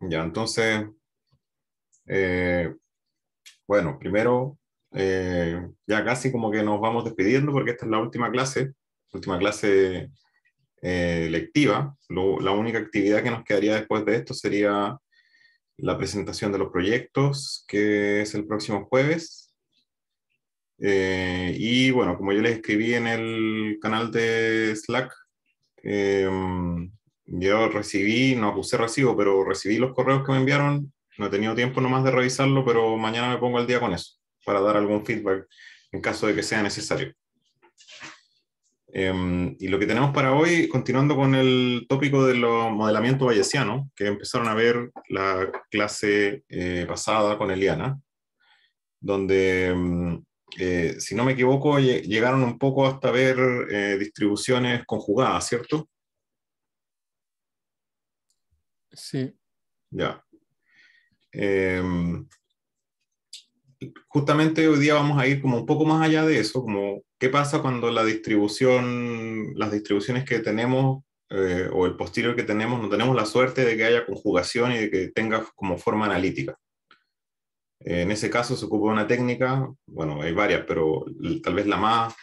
Ya, entonces, eh, bueno, primero, eh, ya casi como que nos vamos despidiendo porque esta es la última clase, última clase eh, lectiva. la única actividad que nos quedaría después de esto sería la presentación de los proyectos, que es el próximo jueves. y bueno, como yo les escribí en el canal de Slack, eh, yo recibí, no puse recibo, pero recibí los correos que me enviaron. No he tenido tiempo nomás de revisarlo, pero mañana me pongo al día con eso, para dar algún feedback en caso de que sea necesario. Em, y lo que tenemos para hoy, continuando con el tópico del modelamiento bayesiano, que empezaron a ver la clase eh, pasada con Eliana, donde, em, eh, si no me equivoco, llegaron un poco hasta ver eh, distribuciones conjugadas, ¿cierto? Sí. Ya. Em, justamente hoy día vamos a ir como un poco más allá de eso, como qué pasa cuando la distribución, las distribuciones que tenemos eh, o el posterior que tenemos, no tenemos la suerte de que haya conjugación y de que tenga como forma analítica. en ese caso se ocupa una técnica, bueno, hay varias, pero tal vez la más,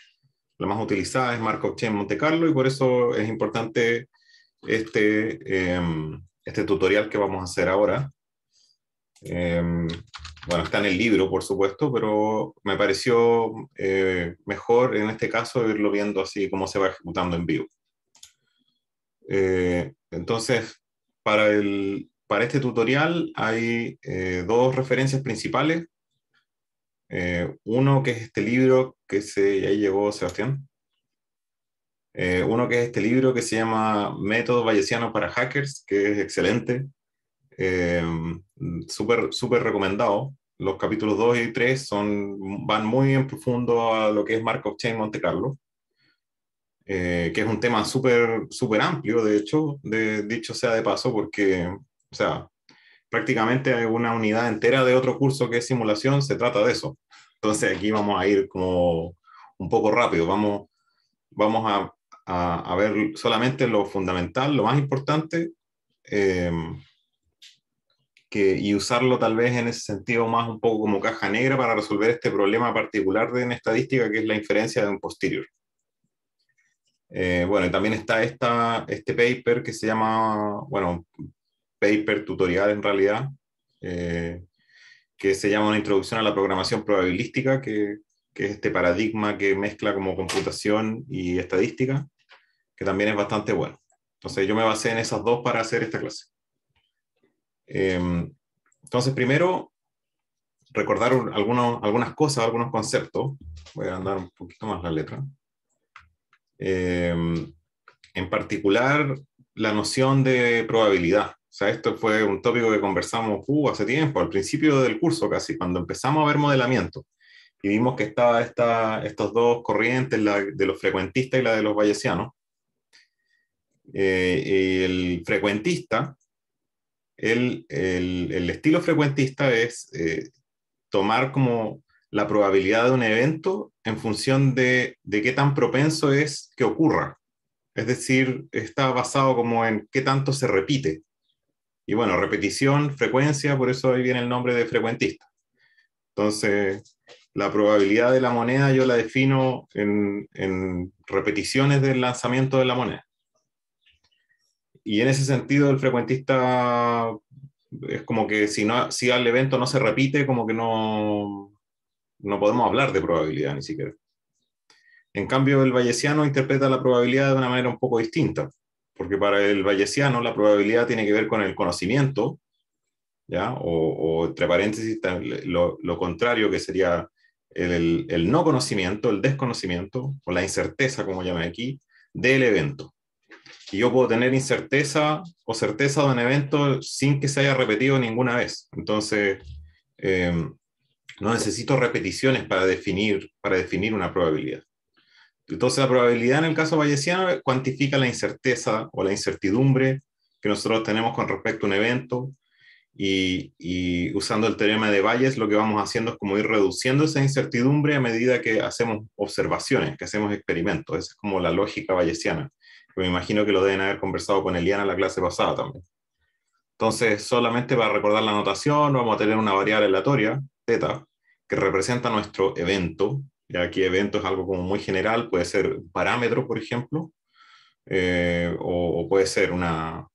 la más utilizada es Markov Chain Monte Carlo y por eso es importante este, em, este tutorial que vamos a hacer ahora. Em, bueno, está en el libro, por supuesto, pero me pareció eh, mejor en este caso irlo viendo así cómo se va ejecutando en vivo. Eh, entonces, para, el, para este tutorial hay eh, dos referencias principales. uno que es este libro que se, ahí llegó Sebastián eh, uno que es este libro que se llama Método Bayesiano para Hackers, que es excelente, eh, súper recomendado. Los capítulos 2 y 3 son, van muy en profundo a lo que es Markov Chain Monte Carlo, eh, que es un tema súper súper amplio, de hecho, de, dicho sea de paso, porque, o sea, prácticamente hay una unidad entera de otro curso que es simulación, se trata de eso. Entonces aquí vamos a ir como un poco rápido, vamos, vamos a a, ver solamente lo fundamental, lo más importante, em, y usarlo tal vez en ese sentido más un poco como caja negra para resolver este problema particular de en estadística que es la inferencia de un posterior. Eh, bueno, y también está esta, este paper que se llama, bueno, paper tutorial en realidad, eh, que se llama una introducción a la programación probabilística, que, que es este paradigma que mezcla como computación y estadística que también es bastante bueno. Entonces yo me basé en esas dos para hacer esta clase. Em, entonces primero, recordar algunas cosas, algunos conceptos. Voy a andar un poquito más la letra. Em, en particular, la noción de probabilidad. O sea, esto fue un tópico que conversamos uh, hace tiempo, al principio del curso casi, cuando empezamos a ver modelamiento. Y vimos que estaban estas dos corrientes, la de los frecuentistas y la de los bayesianos eh, el frecuentista, el, estilo frecuentista es eh, tomar como la probabilidad de un evento en función de, qué tan propenso es que ocurra. Es decir, está basado como en qué tanto se repite. Y bueno, repetición, frecuencia, por eso ahí viene el nombre de frecuentista. Entonces, la probabilidad de la moneda yo la defino en repeticiones del lanzamiento de la moneda y en ese sentido el frecuentista es como que si, no, si al evento no se repite, como que no, no podemos hablar de probabilidad ni siquiera. En cambio, el bayesiano interpreta la probabilidad de una manera un poco distinta, porque para el bayesiano la probabilidad tiene que ver con el conocimiento, ¿ya? O, entre paréntesis, lo, contrario que sería el, el no conocimiento, el desconocimiento, o la incerteza, como llaman aquí, del evento yo puedo tener incerteza o certeza de un evento sin que se haya repetido ninguna vez. Entonces, em, no necesito repeticiones para definir, para definir una probabilidad. Entonces, la probabilidad en el caso bayesiano cuantifica la incerteza o la incertidumbre que nosotros tenemos con respecto a un evento. Y, y usando el teorema de Bayes, lo que vamos haciendo es como ir reduciendo esa incertidumbre a medida que hacemos observaciones, que hacemos experimentos. Esa es como la lógica bayesiana me imagino que lo deben haber conversado con Eliana en la clase pasada también. Entonces, solamente para recordar la notación, vamos a tener una variable aleatoria, teta, que representa nuestro evento. Y aquí evento es algo como muy general, puede ser un parámetro, por ejemplo, eh, o, puede ser una...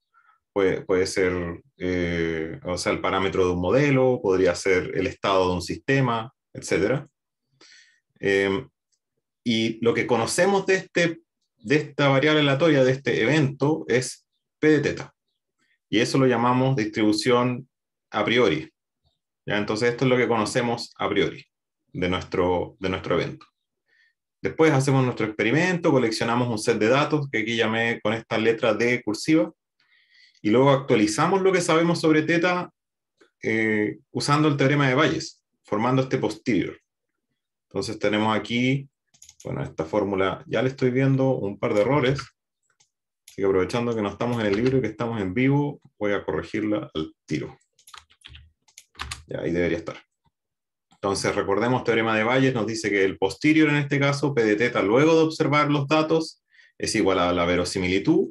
Puede, ser, eh, o sea, el parámetro de un modelo, podría ser el estado de un sistema, etc. Eh, y lo que conocemos de este de esta variable aleatoria, de este evento, es P de teta. Y eso lo llamamos distribución a priori. ¿Ya? Entonces esto es lo que conocemos a priori de nuestro, de nuestro evento. Después hacemos nuestro experimento, coleccionamos un set de datos que aquí llamé con esta letra D cursiva. Y luego actualizamos lo que sabemos sobre teta eh, usando el teorema de Bayes, formando este posterior. Entonces tenemos aquí bueno, esta fórmula ya le estoy viendo un par de errores, Sigo aprovechando que no estamos en el libro y que estamos en vivo, voy a corregirla al tiro. Ya, ahí debería estar. Entonces, recordemos, teorema de Bayes nos dice que el posterior, en este caso, P de teta, luego de observar los datos, es igual a la verosimilitud,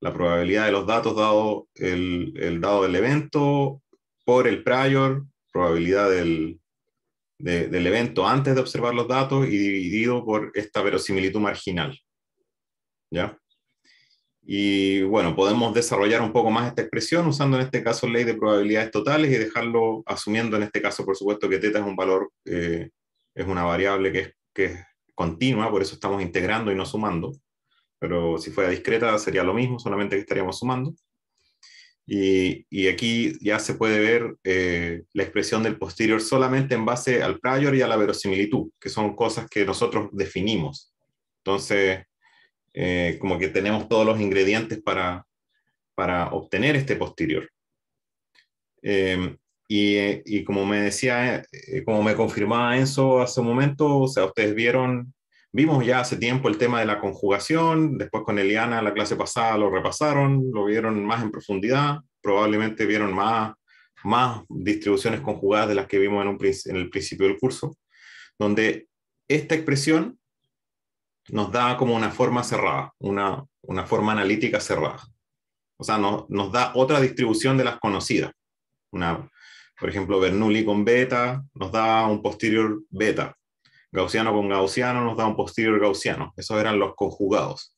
la probabilidad de los datos dado el, el dado del evento por el prior, probabilidad del, del evento antes de observar los datos y dividido por esta verosimilitud marginal. ¿Ya? Y bueno, podemos desarrollar un poco más esta expresión usando en este caso ley de probabilidades totales y dejarlo asumiendo en este caso, por supuesto, que teta es un valor, eh, es una variable que es, que es continua, por eso estamos integrando y no sumando. Pero si fuera discreta sería lo mismo, solamente que estaríamos sumando. Y, aquí ya se puede ver eh, la expresión del posterior solamente en base al prior y a la verosimilitud, que son cosas que nosotros definimos. Entonces, eh, como que tenemos todos los ingredientes para, para obtener este posterior. Eh, y, y, como me decía, como me confirmaba Enzo hace un momento, o sea, ustedes vieron Vimos ya hace tiempo el tema de la conjugación, después con Eliana la clase pasada lo repasaron, lo vieron más en profundidad, probablemente vieron más, más distribuciones conjugadas de las que vimos en, en el principio del curso, donde esta expresión nos da como una forma cerrada, una, forma analítica cerrada. O sea, no, nos da otra distribución de las conocidas. Una, por ejemplo, Bernoulli con beta nos da un posterior beta. Gaussiano con gaussiano nos da un posterior gaussiano. Esos eran los conjugados.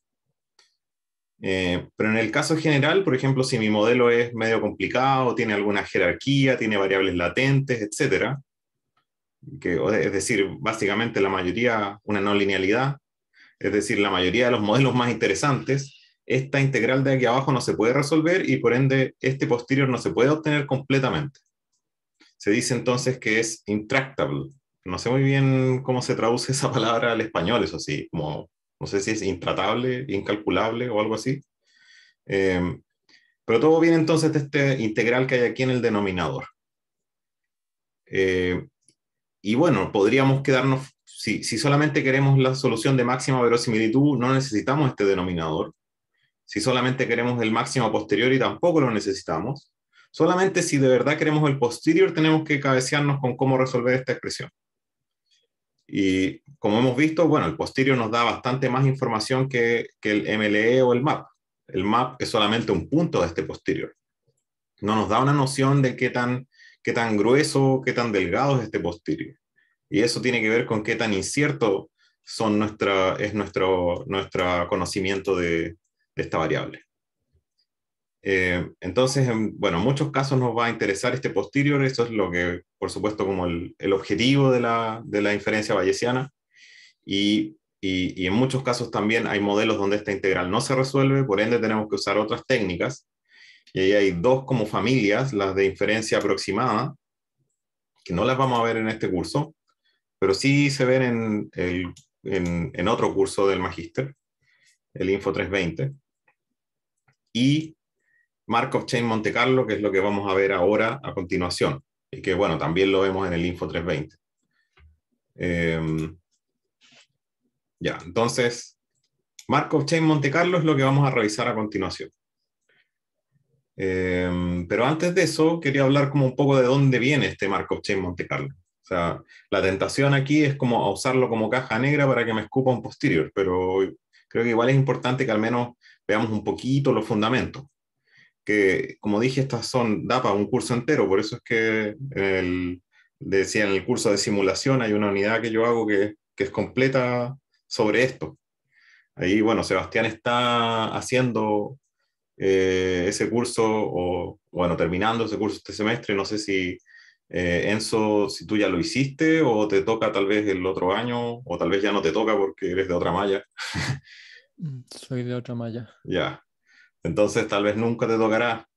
Eh, pero en el caso general, por ejemplo, si mi modelo es medio complicado, tiene alguna jerarquía, tiene variables latentes, etc., que, es decir, básicamente la mayoría, una no linealidad, es decir, la mayoría de los modelos más interesantes, esta integral de aquí abajo no se puede resolver y por ende este posterior no se puede obtener completamente. Se dice entonces que es intractable, no sé muy bien cómo se traduce esa palabra al español, eso sí, como, no sé si es intratable, incalculable o algo así. Em, pero todo viene entonces de este integral que hay aquí en el denominador. Eh, y bueno, podríamos quedarnos, si, si solamente queremos la solución de máxima verosimilitud, no necesitamos este denominador. Si solamente queremos el máximo posterior y tampoco lo necesitamos. Solamente si de verdad queremos el posterior, tenemos que cabecearnos con cómo resolver esta expresión. Y como hemos visto, bueno, el posterior nos da bastante más información que, el MLE o el MAP. El MAP es solamente un punto de este posterior. No nos da una noción de qué tan, qué tan grueso, qué tan delgado es este posterior. Y eso tiene que ver con qué tan incierto son nuestra, es nuestro, nuestro conocimiento de esta variable. Eh, entonces, bueno, en muchos casos nos va a interesar este posterior, eso es lo que, por supuesto, como el, el objetivo de la, de la, inferencia bayesiana. Y, y, en muchos casos también hay modelos donde esta integral no se resuelve, por ende tenemos que usar otras técnicas. Y ahí hay dos como familias, las de inferencia aproximada, que no las vamos a ver en este curso, pero sí se ven en, el, en, en otro curso del Magister el Info 320. Y Markov Chain Monte Carlo, que es lo que vamos a ver ahora a continuación, y que bueno, también lo vemos en el Info 320. Em, ya, entonces, Markov Chain Monte Carlo es lo que vamos a revisar a continuación. Em, pero antes de eso, quería hablar como un poco de dónde viene este Markov Chain Monte Carlo. O sea, la tentación aquí es como usarlo como caja negra para que me escupa un posterior, pero creo que igual es importante que al menos veamos un poquito los fundamentos que, como dije, estas son DAPA, un curso entero, por eso es que decía en el curso de simulación hay una unidad que yo hago que, es completa sobre esto. Ahí, bueno, Sebastián está haciendo eh, ese curso, o bueno, terminando ese curso este semestre, no sé si eh, Enzo, si tú ya lo hiciste o te toca tal vez el otro año, o tal vez ya no te toca porque eres de otra malla. Mm, soy de otra malla. Ya. Entonces tal vez nunca te tocará.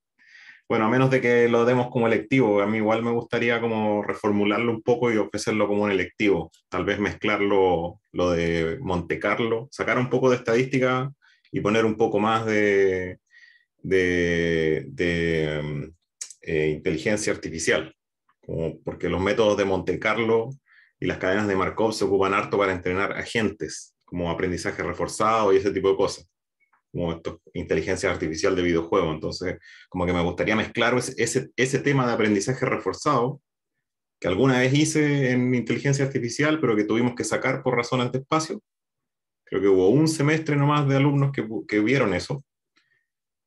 Bueno, a menos de que lo demos como electivo, a mí igual me gustaría como reformularlo un poco y ofrecerlo como un electivo, tal vez mezclarlo lo de Monte Carlo, sacar un poco de estadística y poner un poco más de, de, mm, eh, inteligencia artificial, porque los métodos de Monte Carlo y las cadenas de Markov se ocupan harto para entrenar agentes, como aprendizaje reforzado y ese tipo de cosas como esto, inteligencia artificial de videojuego. Entonces, como que me gustaría mezclar ese, ese, tema de aprendizaje reforzado que alguna vez hice en inteligencia artificial, pero que tuvimos que sacar por razones de espacio. Creo que hubo un semestre nomás de alumnos que, que vieron eso.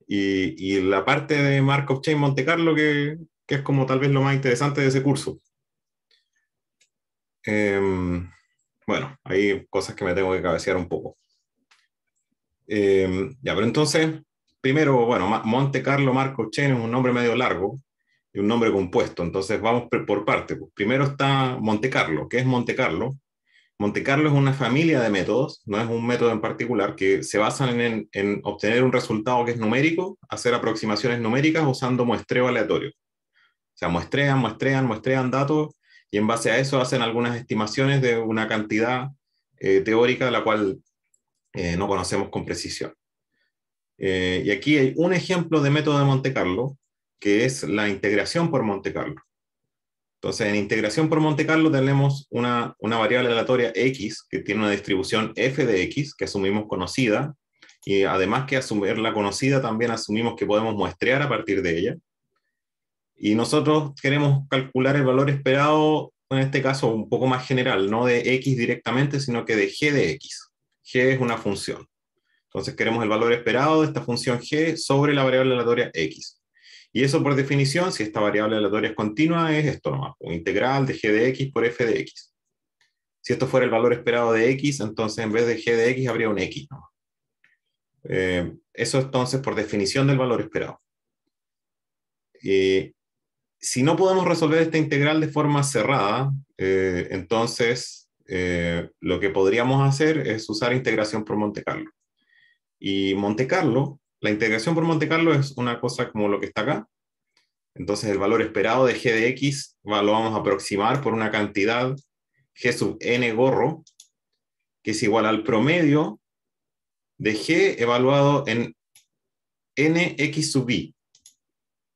Y, la parte de Markov Chain Monte Carlo, que, es como tal vez lo más interesante de ese curso. Em, bueno, hay cosas que me tengo que cabecear un poco. Em, ya, pero entonces, primero, bueno, Monte Carlo Marco Chen es un nombre medio largo y un nombre compuesto, entonces vamos por parte. Pues, primero está Monte Carlo. ¿Qué es Monte Carlo? Monte Carlo es una familia de métodos, no es un método en particular, que se basan en, obtener un resultado que es numérico, hacer aproximaciones numéricas usando muestreo aleatorio. O sea, muestrean, muestrean, muestrean datos y en base a eso hacen algunas estimaciones de una cantidad teórica eh, teórica, la cual eh, no conocemos con precisión. Eh, y aquí hay un ejemplo de método de Monte Carlo, que es la integración por Monte Carlo. Entonces, en integración por Monte Carlo tenemos una, una variable aleatoria x que tiene una distribución f de x que asumimos conocida, y además que asumir la conocida también asumimos que podemos muestrear a partir de ella. Y nosotros queremos calcular el valor esperado, en este caso un poco más general, no de x directamente, sino que de g de x g es una función. Entonces queremos el valor esperado de esta función g sobre la variable aleatoria x. Y eso por definición, si esta variable aleatoria es continua, es esto nomás, un integral de g de x por f de x. Si esto fuera el valor esperado de x, entonces en vez de g de x habría un x nomás. Eh, eso entonces por definición del valor esperado. Eh, si no podemos resolver esta integral de forma cerrada, eh, entonces eh, lo que podríamos hacer es usar integración por Monte Carlo. Y Monte Carlo, la integración por Monte Carlo es una cosa como lo que está acá. Entonces el valor esperado de g de x lo vamos a aproximar por una cantidad g sub n gorro, que es igual al promedio de g evaluado en n x sub i,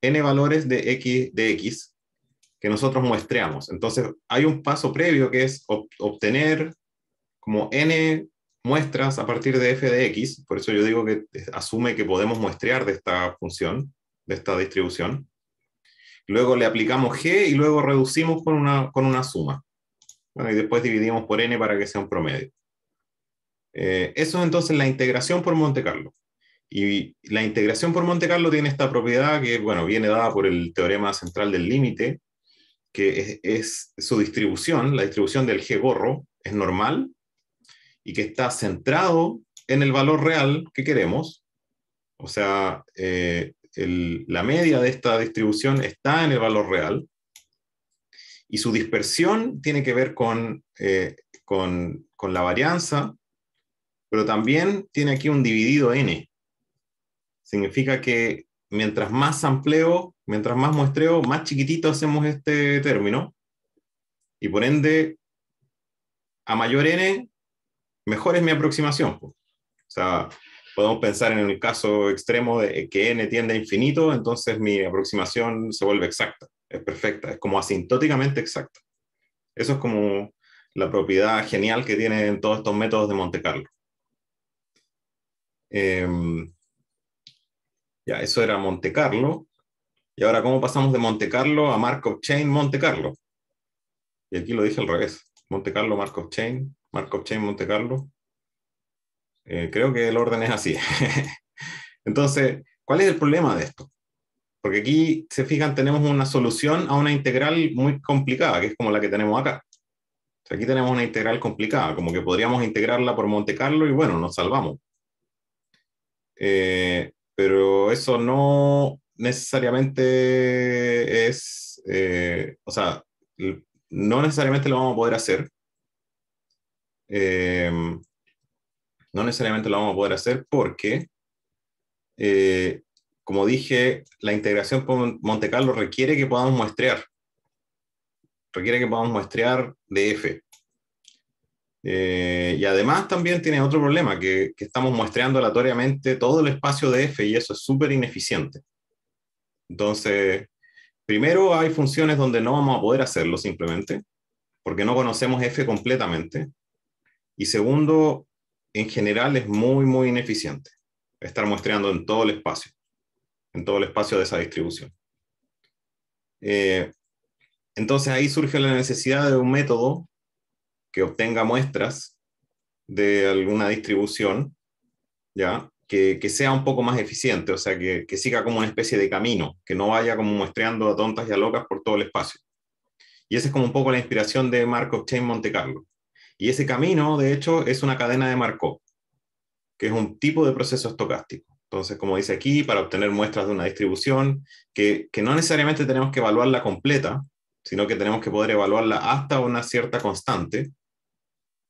n valores de x de x, que nosotros muestreamos. Entonces, hay un paso previo que es obtener como n muestras a partir de f de x, por eso yo digo que asume que podemos muestrear de esta función, de esta distribución. Luego le aplicamos g y luego reducimos con una, con una suma. Bueno, y después dividimos por n para que sea un promedio. Eh, eso es entonces la integración por Monte Carlo. Y la integración por Monte Carlo tiene esta propiedad que, bueno, viene dada por el teorema central del límite, que es, su distribución, la distribución del G-gorro es normal y que está centrado en el valor real que queremos. O sea, eh, la media de esta distribución está en el valor real y su dispersión tiene que ver con, eh, con, con la varianza, pero también tiene aquí un dividido n. Significa que mientras más sampleo, mientras más muestreo, más chiquitito hacemos este término. Y por ende, a mayor n, mejor es mi aproximación. O sea, podemos pensar en el caso extremo de que n tiende a infinito, entonces mi aproximación se vuelve exacta, es perfecta, es como asintóticamente exacta. Eso es como la propiedad genial que tienen todos estos métodos de Monte Carlo. Em, ya, eso era Monte Carlo. Y ahora, ¿cómo pasamos de Monte Carlo a Markov Chain Monte Carlo? Y aquí lo dije al revés. Monte Carlo, Markov Chain, Markov Chain, Monte Carlo. Eh, creo que el orden es así. Entonces, ¿cuál es el problema de esto? Porque aquí, se fijan, tenemos una solución a una integral muy complicada, que es como la que tenemos acá. aquí tenemos una integral complicada, como que podríamos integrarla por Monte Carlo y bueno, nos salvamos. Eh, pero eso no necesariamente es, eh, o sea, no necesariamente lo vamos a poder hacer. Em, no necesariamente lo vamos a poder hacer porque, eh, como dije, la integración con Monte Carlo requiere que podamos muestrear. Requiere que podamos muestrear DF. Eh, y además también tiene otro problema, que, estamos muestreando aleatoriamente todo el espacio de f y eso es súper ineficiente. Entonces, primero hay funciones donde no vamos a poder hacerlo simplemente, porque no conocemos f completamente. Y segundo, en general es muy, muy ineficiente estar muestreando en todo el espacio, en todo el espacio de esa distribución. Eh, entonces ahí surge la necesidad de un método que obtenga muestras de alguna distribución, ¿ya? Que, sea un poco más eficiente, o sea, que, siga como una especie de camino, que no vaya como muestreando a tontas y a locas por todo el espacio. Y esa es como un poco la inspiración de Markov Chain Monte Carlo. Y ese camino, de hecho, es una cadena de Markov, que es un tipo de proceso estocástico. Entonces, como dice aquí, para obtener muestras de una distribución, que, que no necesariamente tenemos que evaluarla completa, sino que tenemos que poder evaluarla hasta una cierta constante,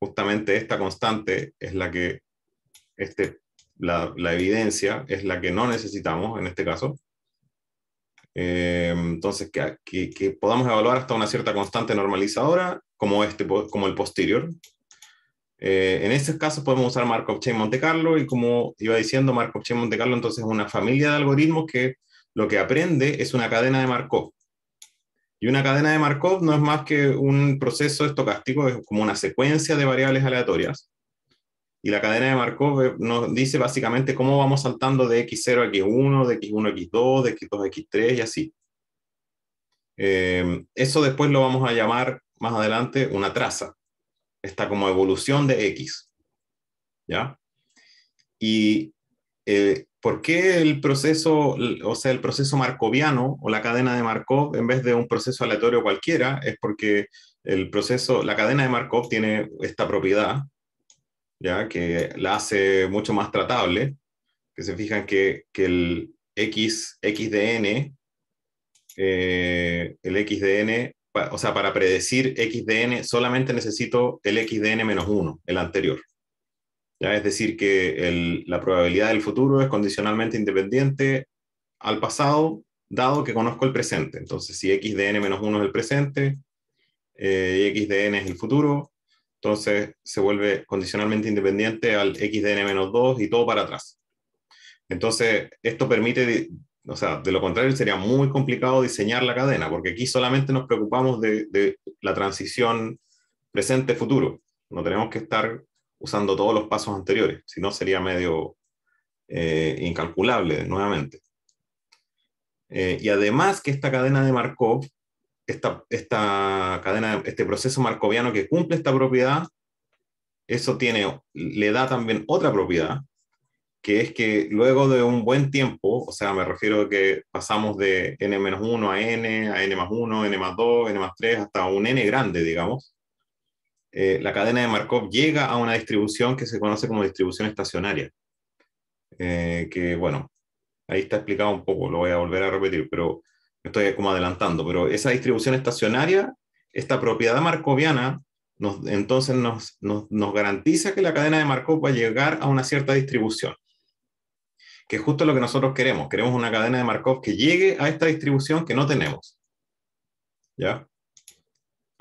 justamente esta constante es la que, este, la, evidencia es la que no necesitamos en este caso. Eh, entonces, que, que, podamos evaluar hasta una cierta constante normalizadora, como, este, como el posterior. Eh, en este caso podemos usar Markov Chain Monte Carlo y como iba diciendo, Markov Chain Monte Carlo entonces es una familia de algoritmos que lo que aprende es una cadena de Markov. Y una cadena de Markov no es más que un proceso estocástico, es como una secuencia de variables aleatorias. Y la cadena de Markov eh, nos dice básicamente cómo vamos saltando de x0 a x1, de x1 a x2, de x2 a x3 y así. Eh, eso después lo vamos a llamar más adelante una traza. Está como evolución de x. ¿Ya? Y eh, ¿por qué el proceso, o sea, el proceso marcoviano o la cadena de Markov en vez de un proceso aleatorio cualquiera? Es porque el proceso, la cadena de Markov tiene esta propiedad, ya que la hace mucho más tratable, que se fijan que, que el X, X de n, eh, el X o sea, para predecir X de n solamente necesito el X de n menos 1, el anterior. Es decir, que la probabilidad del futuro es condicionalmente independiente al pasado, dado que conozco el presente. Entonces, si x de n menos 1 es el presente eh, y x de n es el futuro, entonces se vuelve condicionalmente independiente al x de n menos 2 y todo para atrás. Entonces, esto permite, o sea, de lo contrario sería muy complicado diseñar la cadena, porque aquí solamente nos preocupamos de la transición presente-futuro. No tenemos que estar usando todos los pasos anteriores, si no sería medio eh, incalculable nuevamente. Eh, y además que esta cadena de Markov, esta cadena, este proceso markoviano que cumple esta propiedad, eso tiene, le da también otra propiedad, que es que luego de un buen tiempo, o sea, me refiero a que pasamos de n-1 a n, a n 1, n 2, n 3, hasta un n grande, digamos, eh, la cadena de Markov llega a una distribución que se conoce como distribución estacionaria. Eh, que bueno, ahí está explicado un poco, lo voy a volver a repetir, pero me estoy como adelantando, pero esa distribución estacionaria, esta propiedad markoviana, entonces nos, nos, garantiza que la cadena de Markov va a llegar a una cierta distribución, que es justo lo que nosotros queremos, queremos una cadena de Markov que llegue a esta distribución que no tenemos. ¿Ya?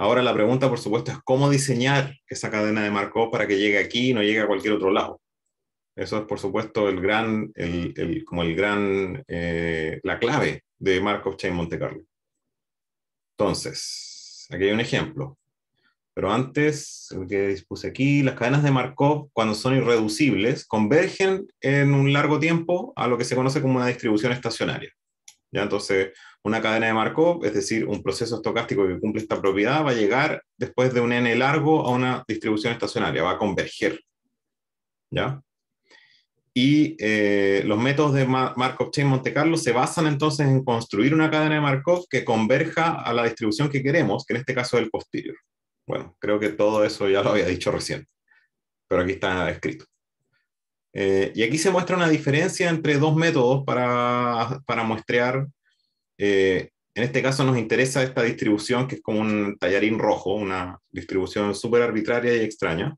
Ahora la pregunta, por supuesto, es cómo diseñar esa cadena de Markov para que llegue aquí y no llegue a cualquier otro lado. Eso es, por supuesto, el gran, como el gran, eh, la clave de Markov Chain Monte Carlo. Entonces, aquí hay un ejemplo. Pero antes, lo que dispuse aquí, las cadenas de Markov, cuando son irreducibles, convergen en un largo tiempo a lo que se conoce como una distribución estacionaria. ¿Ya? Entonces, una cadena de Markov, es decir, un proceso estocástico que cumple esta propiedad, va a llegar después de un n largo a una distribución estacionaria, va a converger. ¿Ya? Y eh, los métodos de Markov Chain Monte Carlo se basan entonces en construir una cadena de Markov que converja a la distribución que queremos, que en este caso es el posterior. Bueno, creo que todo eso ya lo había dicho recién, pero aquí está escrito. Eh, y aquí se muestra una diferencia entre dos métodos para, para muestrear eh, en este caso nos interesa esta distribución que es como un tallarín rojo, una distribución súper arbitraria y extraña.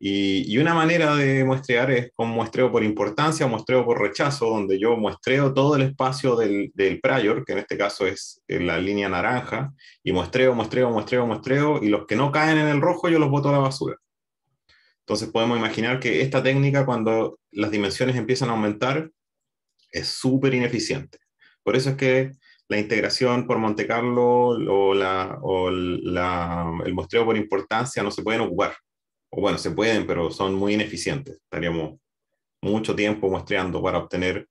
Y, una manera de muestrear es con muestreo por importancia, muestreo por rechazo, donde yo muestreo todo el espacio del, del prior, que en este caso es eh, la línea naranja, y muestreo, muestreo, muestreo, muestreo, y los que no caen en el rojo yo los boto a la basura. Entonces podemos imaginar que esta técnica cuando las dimensiones empiezan a aumentar es súper ineficiente. Por eso es que la integración por Monte Carlo o, la, el muestreo por importancia no se pueden ocupar. O bueno, se pueden, pero son muy ineficientes. Estaríamos mucho tiempo muestreando para obtener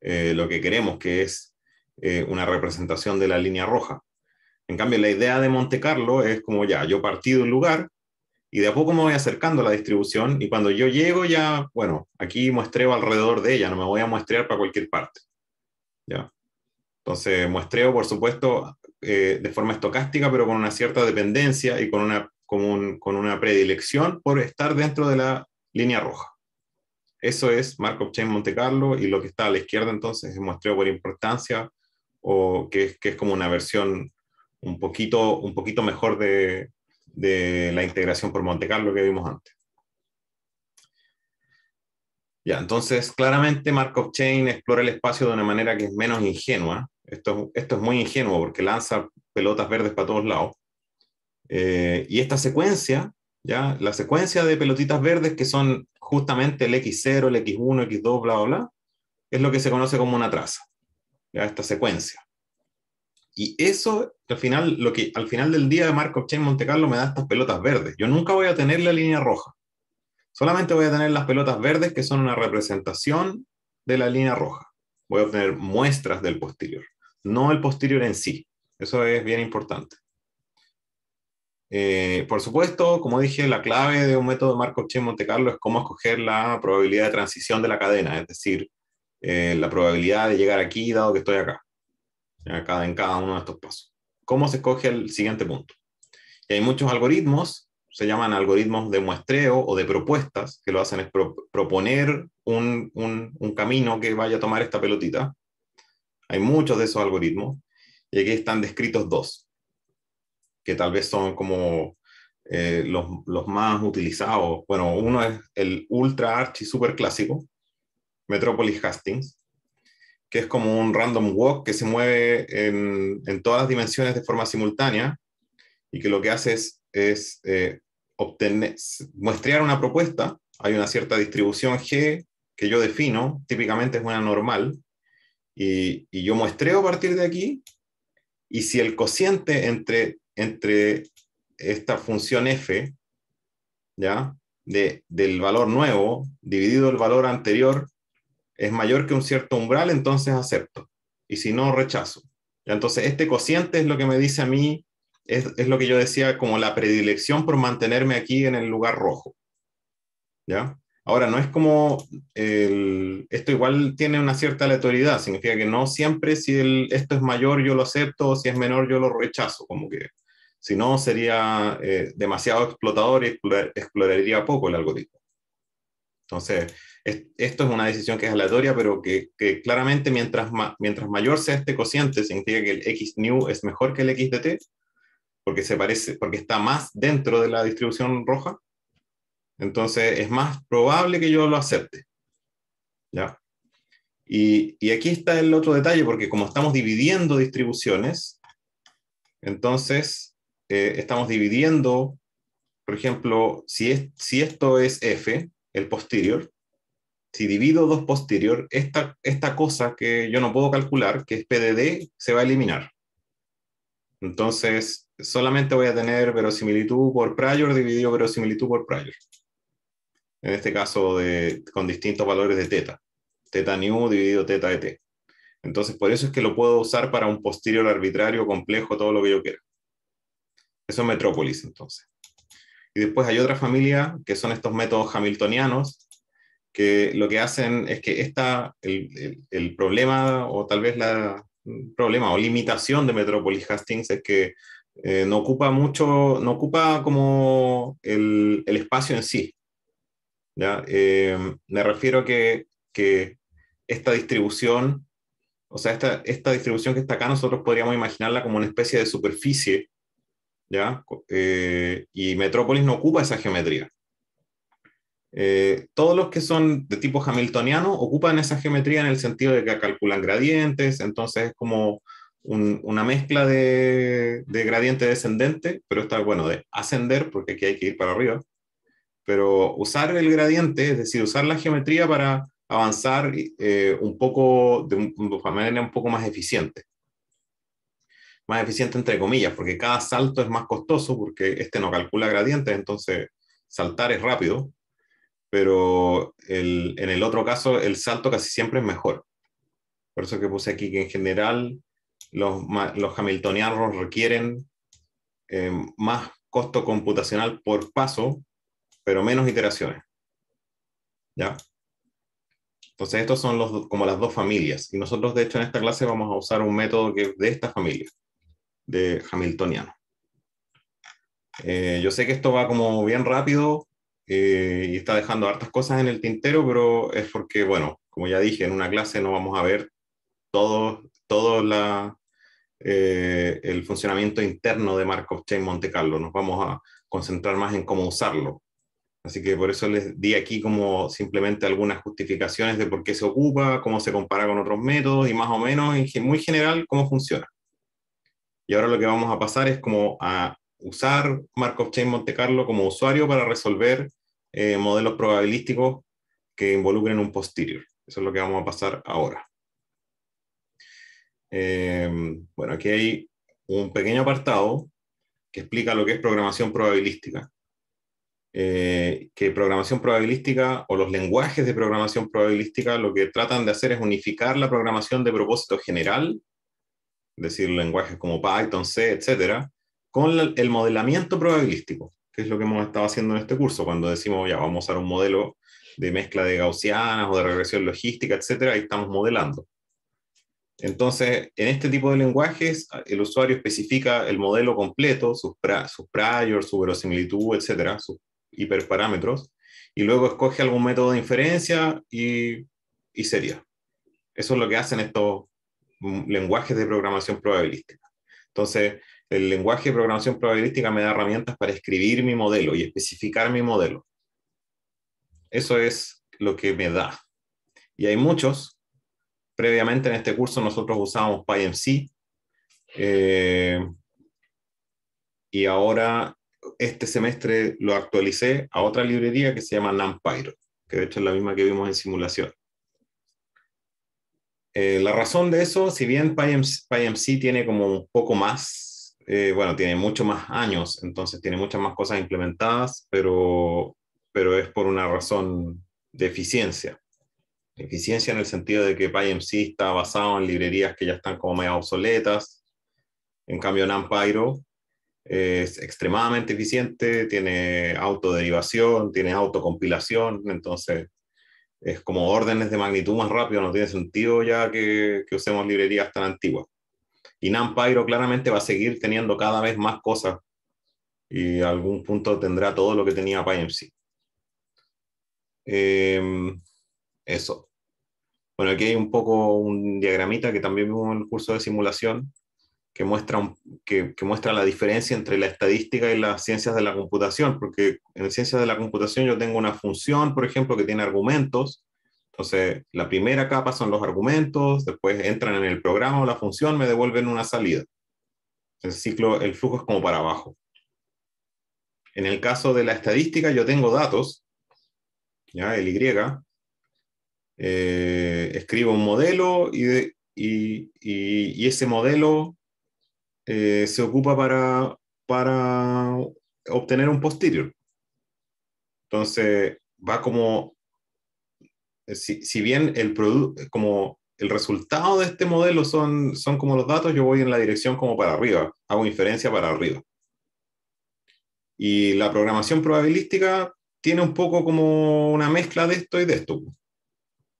eh, lo que queremos, que es eh, una representación de la línea roja. En cambio, la idea de Monte Carlo es como ya, yo partí de un lugar y de a poco me voy acercando a la distribución y cuando yo llego ya, bueno, aquí muestreo alrededor de ella, no me voy a muestrear para cualquier parte. ¿Ya? Entonces, muestreo, por supuesto, eh, de forma estocástica, pero con una cierta dependencia y con una, con una predilección por estar dentro de la línea roja. Eso es Markov Chain Monte Carlo y lo que está a la izquierda entonces es muestreo por importancia o que es, que es como una versión un poquito, un poquito mejor de, de la integración por Monte Carlo que vimos antes. Ya, entonces claramente Markov Chain explora el espacio de una manera que es menos ingenua esto, es muy ingenuo porque lanza pelotas verdes para todos lados. Eh, y esta secuencia, ya la secuencia de pelotitas verdes que son justamente el X0, el X1, X2, bla, bla, bla, es lo que se conoce como una traza, esta secuencia. Y eso, al final, lo que al final del día de Markov Chain Monte Carlo me da estas pelotas verdes. Yo nunca voy a tener la línea roja. Solamente voy a tener las pelotas verdes que son una representación de la línea roja. Voy a obtener muestras del posterior no el posterior en sí. Eso es bien importante. Eh, por supuesto, como dije, la clave de un método de Markov en Monte Carlo es cómo escoger la probabilidad de transición de la cadena, es decir, eh, la probabilidad de llegar aquí dado que estoy acá, acá en cada uno de estos pasos. ¿Cómo se escoge el siguiente punto? Y hay muchos algoritmos, se llaman algoritmos de muestreo o de propuestas, que lo hacen es proponer un camino que vaya a tomar esta pelotita hay muchos de esos algoritmos y aquí están descritos dos, que tal vez son como eh, los, más utilizados. Bueno, uno es el ultra archi super clásico, Metropolis Hastings, que es como un random walk que se mueve en, todas las dimensiones de forma simultánea y que lo que hace es, eh, obtener, muestrear una propuesta. Hay una cierta distribución G que yo defino, típicamente es una normal, y, yo muestreo a partir de aquí, y si el cociente entre, entre esta función f, ¿ya? De, del valor nuevo dividido el valor anterior es mayor que un cierto umbral, entonces acepto. Y si no, rechazo. Entonces, este cociente es lo que me dice a mí, es, es, lo que yo decía como la predilección por mantenerme aquí en el lugar rojo. ¿Ya? Ahora, no es como, esto igual tiene una cierta aleatoriedad, significa que no siempre si el, esto es mayor yo lo acepto, o si es menor yo lo rechazo, como que si no sería eh, demasiado explotador y exploraría poco el algoritmo. Entonces, esto es una decisión que es aleatoria, pero que, claramente mientras, mientras mayor sea este cociente, significa que el X new es mejor que el X de t, porque, se parece, porque está más dentro de la distribución roja, entonces es más probable que yo lo acepte. Y, aquí está el otro detalle, porque como estamos dividiendo distribuciones, entonces eh, estamos dividiendo, por ejemplo, si, si esto es f, el posterior, si divido dos posterior, esta, esta cosa que yo no puedo calcular, que es PDD, se va a eliminar. Entonces, solamente voy a tener verosimilitud por prior dividido verosimilitud por prior en este caso de, con distintos valores de teta, teta new dividido teta et. Entonces, por eso es que lo puedo usar para un posterior arbitrario complejo, todo lo que yo quiera. Eso es Metrópolis, entonces. Y después hay otra familia, que son estos métodos hamiltonianos, que lo que hacen es que esta, el, el, problema, o tal vez la problema o limitación de Metrópolis Hastings es que eh, no ocupa mucho, no ocupa como el, el espacio en sí, Em, me refiero a que, esta distribución, o sea, esta, esta distribución que está acá, nosotros podríamos imaginarla como una especie de superficie, ¿ya? Eh, y Metrópolis no ocupa esa geometría. Eh, todos los que son de tipo hamiltoniano ocupan esa geometría en el sentido de que calculan gradientes, entonces es como una mezcla de, de, gradiente descendente, pero está bueno de ascender, porque aquí hay que ir para arriba, pero usar el gradiente, es decir, usar la geometría para avanzar eh, un poco de, un, una manera un poco más eficiente. Más eficiente entre comillas, porque cada salto es más costoso porque este no calcula gradientes, entonces saltar es rápido, pero el, en el otro caso el salto casi siempre es mejor. Por eso que puse aquí que en general los, los hamiltonianos requieren eh, más costo computacional por paso pero menos iteraciones. ¿Ya? Entonces, estos son los, como las dos familias. Y nosotros, de hecho, en esta clase vamos a usar un método que de esta familia, de Hamiltoniano. Eh, yo sé que esto va como bien rápido eh, y está dejando hartas cosas en el tintero, pero es porque, bueno, como ya dije, en una clase no vamos a ver todo, todo la, eh, el funcionamiento interno de Markov Chain Monte Carlo. Nos vamos a concentrar más en cómo usarlo, Así que por eso les di aquí como simplemente algunas justificaciones de por qué se ocupa, cómo se compara con otros métodos y más o menos, en muy general, cómo funciona. Y ahora lo que vamos a pasar es como a usar Markov Chain Monte Carlo como usuario para resolver eh, modelos probabilísticos que involucren un posterior. Eso es lo que vamos a pasar ahora. Em, bueno, aquí hay un pequeño apartado que explica lo que es programación probabilística eh, que programación probabilística o los lenguajes de programación probabilística lo que tratan de hacer es unificar la programación de propósito general, es decir, lenguajes como Python, C, etcétera, con el modelamiento probabilístico, que es lo que hemos estado haciendo en este curso, cuando decimos, ya, vamos a usar un modelo de mezcla de gaussianas o de regresión logística, etcétera, ahí estamos modelando. Entonces, en este tipo de lenguajes, el usuario especifica el modelo completo, sus, priors, su verosimilitud, etcétera, hiperparámetros, y luego escoge algún método de inferencia y, y sería. Eso es lo que hacen estos mm, lenguajes de programación probabilística. Entonces, el lenguaje de programación probabilística me da herramientas para escribir mi modelo y especificar mi modelo. Eso es lo que me da. Y hay muchos. Previamente en este curso nosotros usábamos PyMC. Eh, y ahora este semestre lo actualicé a otra librería que se llama NumPyro, que de hecho es la misma que vimos en simulación. Eh, la razón de eso, si bien PyMC, tiene como un poco más, eh, bueno, tiene mucho más años, entonces tiene muchas más cosas implementadas, pero, pero es por una razón de eficiencia. Eficiencia en el sentido de que PyMC está basado en librerías que ya están como medio obsoletas. En cambio, NumPyro es extremadamente eficiente, tiene autoderivación, tiene autocompilación, entonces es como órdenes de magnitud más rápido, no tiene sentido ya que, usemos librerías tan antiguas. Y NumPyro claramente va a seguir teniendo cada vez más cosas y algún punto tendrá todo lo que tenía PyMC. Em, eso. Bueno, aquí hay un poco un diagramita que también vimos en el curso de simulación, que muestra, que, muestra la diferencia entre la estadística y las ciencias de la computación, porque en ciencias de la computación yo tengo una función, por ejemplo, que tiene argumentos. Entonces, la primera capa son los argumentos, después entran en el programa o la función, me devuelven una salida. El ciclo, el flujo es como para abajo. En el caso de la estadística, yo tengo datos, ya, el Y, eh, escribo un modelo y, y, y ese modelo eh, se ocupa para, para obtener un posterior. Entonces, va como, eh, si, bien el, como el resultado de este modelo son, son como los datos, yo voy en la dirección como para arriba, hago inferencia para arriba. Y la programación probabilística tiene un poco como una mezcla de esto y de esto.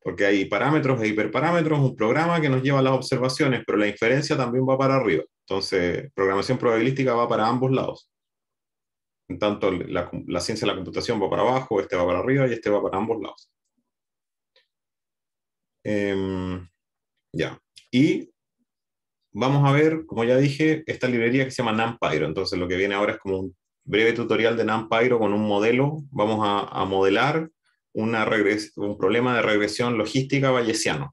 Porque hay parámetros e hiperparámetros, un programa que nos lleva a las observaciones, pero la inferencia también va para arriba. Entonces, programación probabilística va para ambos lados. En tanto, la, ciencia de la computación va para abajo, este va para arriba y este va para ambos lados. Em, ya. Y vamos a ver, como ya dije, esta librería que se llama NumPyro. Entonces, lo que viene ahora es como un breve tutorial de NumPyro con un modelo. Vamos a, modelar una un problema de regresión logística bayesiano.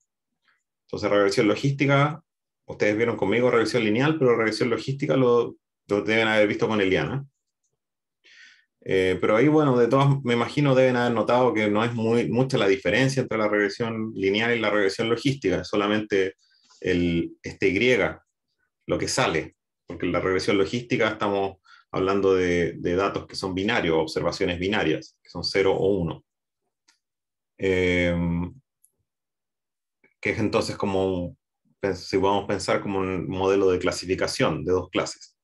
Entonces, regresión logística Ustedes vieron conmigo regresión lineal, pero regresión logística lo, deben haber visto con Eliana. Eh, pero ahí, bueno, de todas, me imagino deben haber notado que no es muy, mucha la diferencia entre la regresión lineal y la regresión logística, es solamente el, este Y, lo que sale, porque en la regresión logística estamos hablando de, datos que son binarios, observaciones binarias, que son 0 o 1. Em, que es entonces como si vamos pensar como un modelo de clasificación de dos clases.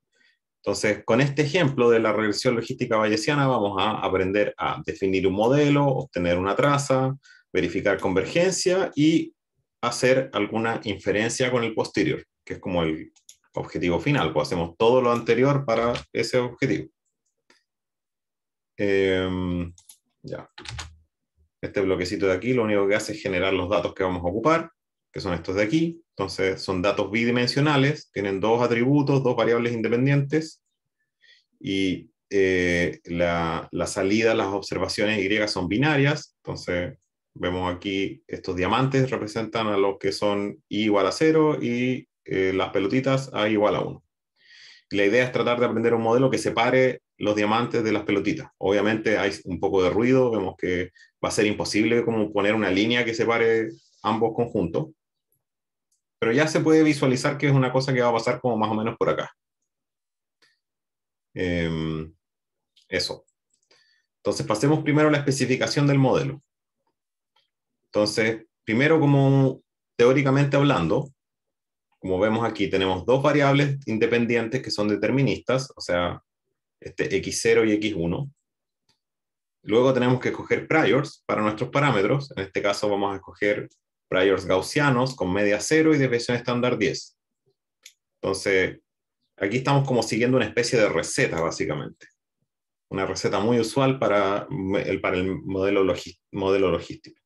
Entonces, con este ejemplo de la regresión logística bayesiana, vamos a aprender a definir un modelo, obtener una traza, verificar convergencia y hacer alguna inferencia con el posterior, que es como el objetivo final, pues hacemos todo lo anterior para ese objetivo. Em, este bloquecito de aquí lo único que hace es generar los datos que vamos a ocupar, que son estos de aquí, entonces, son datos bidimensionales, tienen dos atributos, dos variables independientes, y eh, la, salida, las observaciones Y son binarias, entonces vemos aquí estos diamantes representan a los que son igual a cero y eh, las pelotitas A igual a 1. La idea es tratar de aprender un modelo que separe los diamantes de las pelotitas. Obviamente hay un poco de ruido, vemos que va a ser imposible como poner una línea que separe ambos conjuntos, pero ya se puede visualizar que es una cosa que va a pasar como más o menos por acá. Em, eso. Entonces, pasemos primero a la especificación del modelo. Entonces, primero como teóricamente hablando, como vemos aquí, tenemos dos variables independientes que son deterministas, o sea, este x0 y x1. Luego tenemos que escoger priors para nuestros parámetros. En este caso vamos a escoger priors gaussianos con media 0 y desviación estándar 10. Entonces, aquí estamos como siguiendo una especie de receta, básicamente. Una receta muy usual para el, para el modelo, logístico.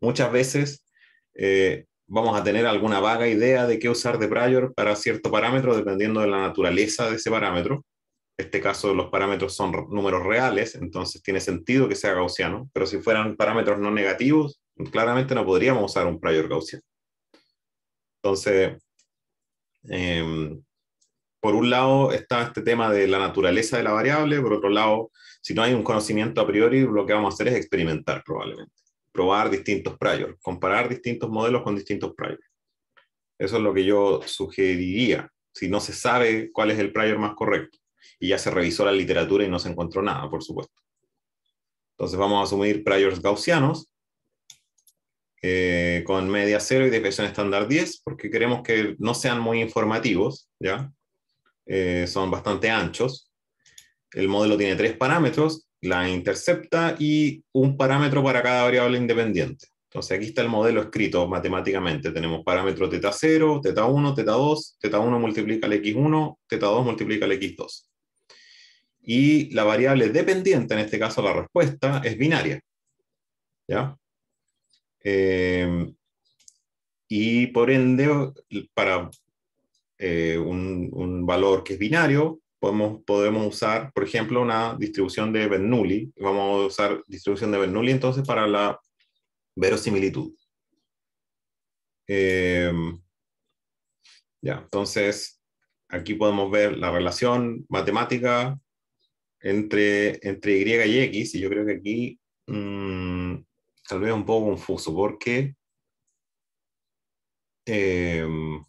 Muchas veces eh, vamos a tener alguna vaga idea de qué usar de prior para cierto parámetro, dependiendo de la naturaleza de ese parámetro. En este caso, los parámetros son números reales, entonces tiene sentido que sea gaussiano, pero si fueran parámetros no negativos, claramente no podríamos usar un prior gaussiano. Entonces, em, por un lado está este tema de la naturaleza de la variable, por otro lado, si no hay un conocimiento a priori, lo que vamos a hacer es experimentar probablemente, probar distintos prior, comparar distintos modelos con distintos priors. Eso es lo que yo sugeriría, si no se sabe cuál es el prior más correcto. Y ya se revisó la literatura y no se encontró nada, por supuesto. Entonces vamos a asumir priors gaussianos eh, con media 0 y depresión estándar 10, porque queremos que no sean muy informativos, ¿ya? Eh, son bastante anchos. El modelo tiene tres parámetros, la intercepta y un parámetro para cada variable independiente. Entonces aquí está el modelo escrito matemáticamente. Tenemos parámetro teta 0, teta 1, teta 2, teta 1 multiplica el x1, teta 2 multiplica el x2. Y la variable dependiente, en este caso la respuesta, es binaria. ¿Ya? Em, y por ende, para eh, un, valor que es binario, podemos, podemos usar, por ejemplo, una distribución de Bernoulli. Vamos a usar distribución de Bernoulli entonces para la verosimilitud. Em, ya, entonces aquí podemos ver la relación matemática entre, entre Y y X, y yo creo que aquí mmm, tal un poco confuso porque em,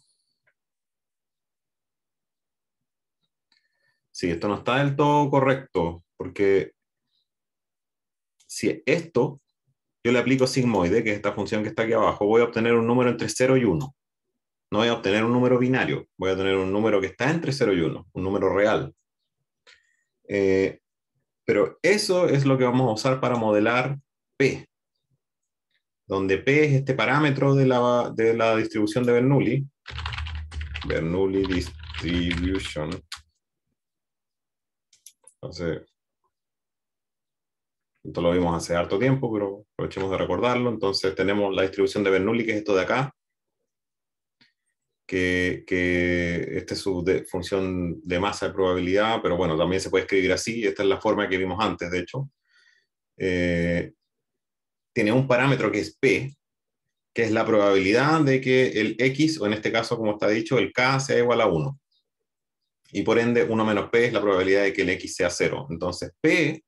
esto no está del todo correcto porque si esto yo le aplico sigmoide, que es esta función que está aquí abajo, voy a obtener un número entre 0 y 1. No voy a obtener un número binario, voy a tener un número que está entre 0 y 1, un número real. Eh, pero eso es lo que vamos a usar para modelar P donde P es este parámetro de la, distribución de Bernoulli, Bernoulli distribution. Entonces, esto lo vimos hace harto tiempo, pero aprovechemos de recordarlo. Entonces tenemos la distribución de Bernoulli, que es esto de acá, que, esta es su función de masa de probabilidad, pero bueno, también se puede escribir así. Esta es la forma que vimos antes, de hecho. Eh, tiene un parámetro que es P, que es la probabilidad de que el X, o en este caso, como está dicho, el K sea igual a 1. Y por ende, 1 menos P es la probabilidad de que el X sea 0. Entonces, P,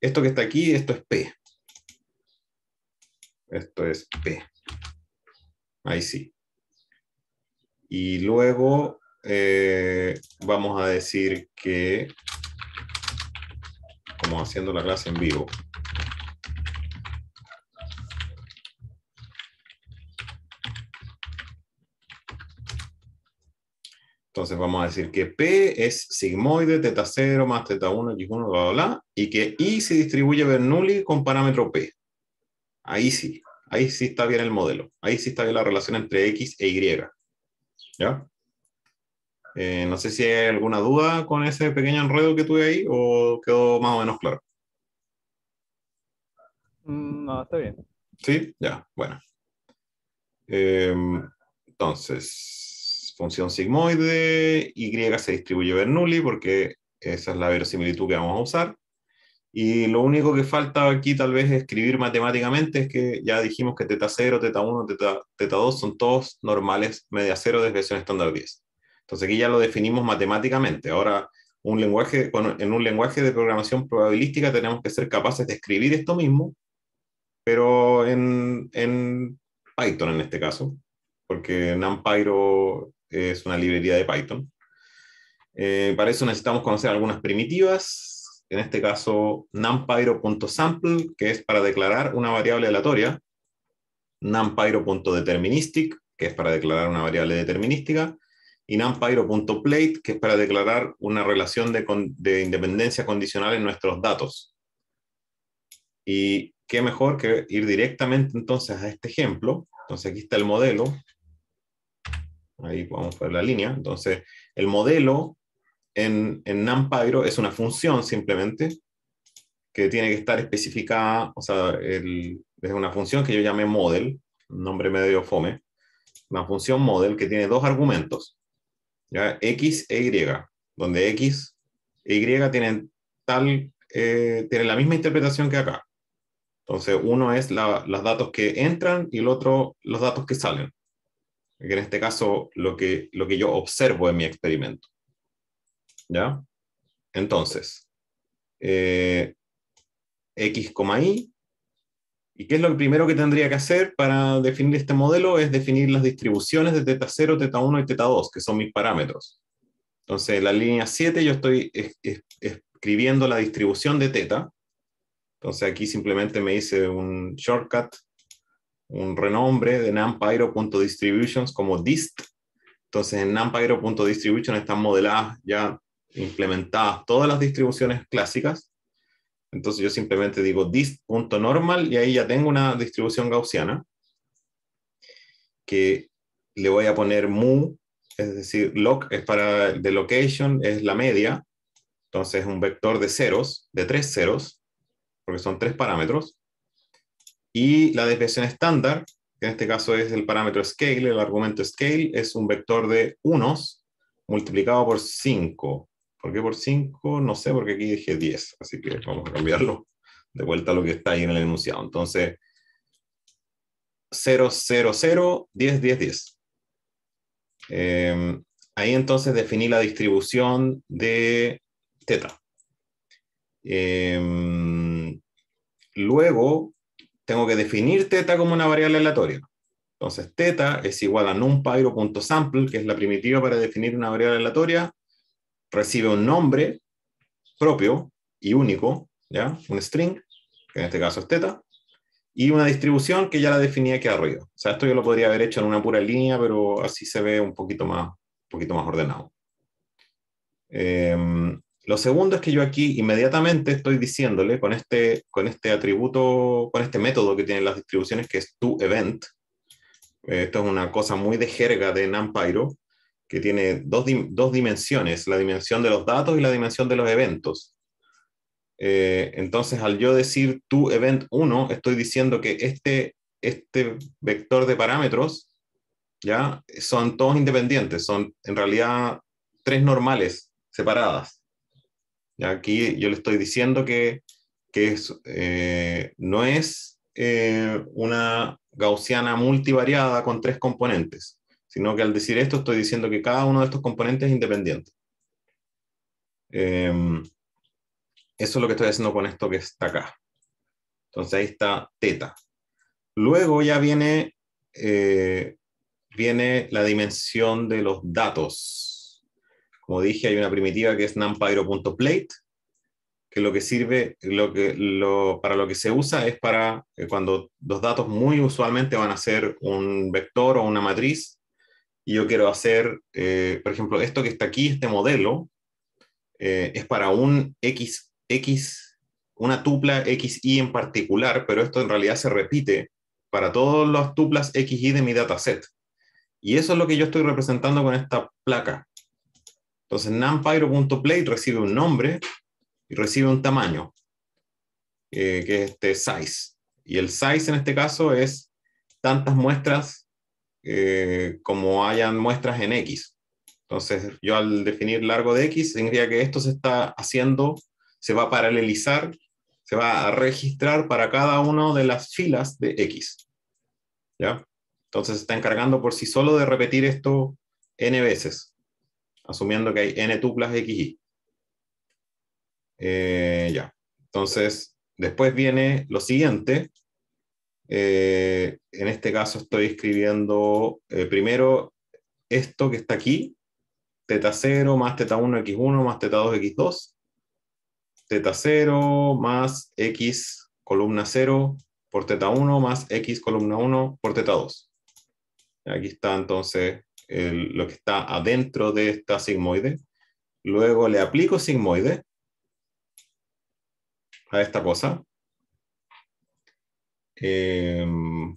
esto que está aquí, esto es P. Esto es P. Ahí sí. Y luego eh, vamos a decir que, como haciendo la clase en vivo, Entonces vamos a decir que P es sigmoide teta 0 más teta 1, x1, bla, bla, bla, y que I se distribuye Bernoulli con parámetro P. Ahí sí, ahí sí está bien el modelo. Ahí sí está bien la relación entre X e Y. ¿Ya? Eh, no sé si hay alguna duda con ese pequeño enredo que tuve ahí o quedó más o menos claro. Mm, no, está bien. Sí, ya, bueno. Em, entonces, función sigmoide, Y se distribuye Bernoulli porque esa es la verosimilitud que vamos a usar. Y lo único que falta aquí tal vez escribir matemáticamente es que ya dijimos que teta 0, teta 1, teta, 2 son todos normales media 0 de desviación estándar 10. Entonces aquí ya lo definimos matemáticamente. Ahora, un lenguaje, en un lenguaje de programación probabilística tenemos que ser capaces de escribir esto mismo, pero en, en Python en este caso, porque en o es una librería de Python. Eh, para eso necesitamos conocer algunas primitivas, en este caso numpyro.sample, que es para declarar una variable aleatoria, numpyro.deterministic, que es para declarar una variable determinística, y numpyro.plate, que es para declarar una relación de, de independencia condicional en nuestros datos. Y qué mejor que ir directamente entonces a este ejemplo. Entonces aquí está el modelo, Ahí vamos ver la línea. Entonces, el modelo en, en NumPyro es una función simplemente que tiene que estar especificada, o sea, el, es una función que yo llamé model, nombre medio fome, una función model que tiene dos argumentos, X e Y, donde X e Y tienen, tal, eh, tienen la misma interpretación que acá. Entonces, uno es la, los datos que entran y el otro los datos que salen en este caso lo que, lo que yo observo en mi experimento. ¿Ya? Entonces, eh, X, Y. ¿Y qué es lo primero que tendría que hacer para definir este modelo? Es definir las distribuciones de teta 0, teta 1 y teta 2, que son mis parámetros. Entonces, la línea 7 yo estoy escribiendo la distribución de teta. Entonces aquí simplemente me hice un shortcut un renombre de NumPyro.distributions como dist. Entonces, en nampyro.distribution están modeladas ya implementadas todas las distribuciones clásicas. Entonces, yo simplemente digo dist.normal y ahí ya tengo una distribución gaussiana que le voy a poner mu, es decir, log es para de location, es la media. Entonces, es un vector de ceros, de tres ceros, porque son tres parámetros. Y la desviación estándar, que en este caso es el parámetro scale, el argumento scale, es un vector de unos multiplicado por 5. ¿Por qué por 5? No sé, porque aquí dije 10, así que vamos a cambiarlo de vuelta a lo que está ahí en el enunciado. Entonces, 0, 0, 0, 10, 10, 10. ahí entonces definí la distribución de teta. Em, luego, tengo que definir teta como una variable aleatoria. Entonces, teta es igual a numpyro.sample, que es la primitiva para definir una variable aleatoria, recibe un nombre propio y único, ¿ya? un string, que en este caso es teta, y una distribución que ya la definía que arriba. O sea, esto yo lo podría haber hecho en una pura línea, pero así se ve un poquito más, un poquito más ordenado. Eh, lo segundo es que yo aquí inmediatamente estoy diciéndole con este, con este atributo, con este método que tienen las distribuciones, que es toEvent. Eh, esto es una cosa muy de jerga de NumPyro, que tiene dos, dimensiones, la dimensión de los datos y la dimensión de los eventos. Eh, entonces, al yo decir toEvent 1, estoy diciendo que este, este vector de parámetros, ¿ya? Son todos independientes, son en realidad tres normales separadas. Aquí yo le estoy diciendo que, eh, no es eh, una gaussiana multivariada con tres componentes, sino que al decir esto estoy diciendo que cada uno de estos componentes es independiente. Em, eso es lo que estoy haciendo con esto que está acá. Entonces ahí está teta. Luego ya viene, eh, viene la dimensión de los datos. Como dije, hay una primitiva que es numpyro.plate, que lo que sirve, lo que, para lo que se usa es para eh, cuando los datos muy usualmente van a ser un vector o una matriz, y yo quiero hacer, eh, por ejemplo, esto que está aquí, este modelo, eh, es para un X, X, una tupla XY en particular, pero esto en realidad se repite para todas las tuplas XY de mi dataset. Y eso es lo que yo estoy representando con esta placa. Entonces, numpyro.plate recibe un nombre y recibe un tamaño, eh, que es este size. Y el size en este caso es tantas muestras eh, como hayan muestras en X. Entonces, yo al definir largo de X, significa que esto se está haciendo, se va a paralelizar, se va a registrar para cada una de las filas de X. Entonces, se está encargando por sí solo de repetir esto n veces asumiendo que hay n tuplas x, Eh, ya. Entonces, después viene lo siguiente. Eh, en este caso estoy escribiendo eh, primero esto que está aquí, teta 0 más teta 1 x1 más teta 2 x2, teta 0 más x columna 0 por teta 1 más x columna 1 por teta 2. Aquí está entonces lo que está adentro de esta sigmoide. Luego le aplico sigmoide a esta cosa. Em,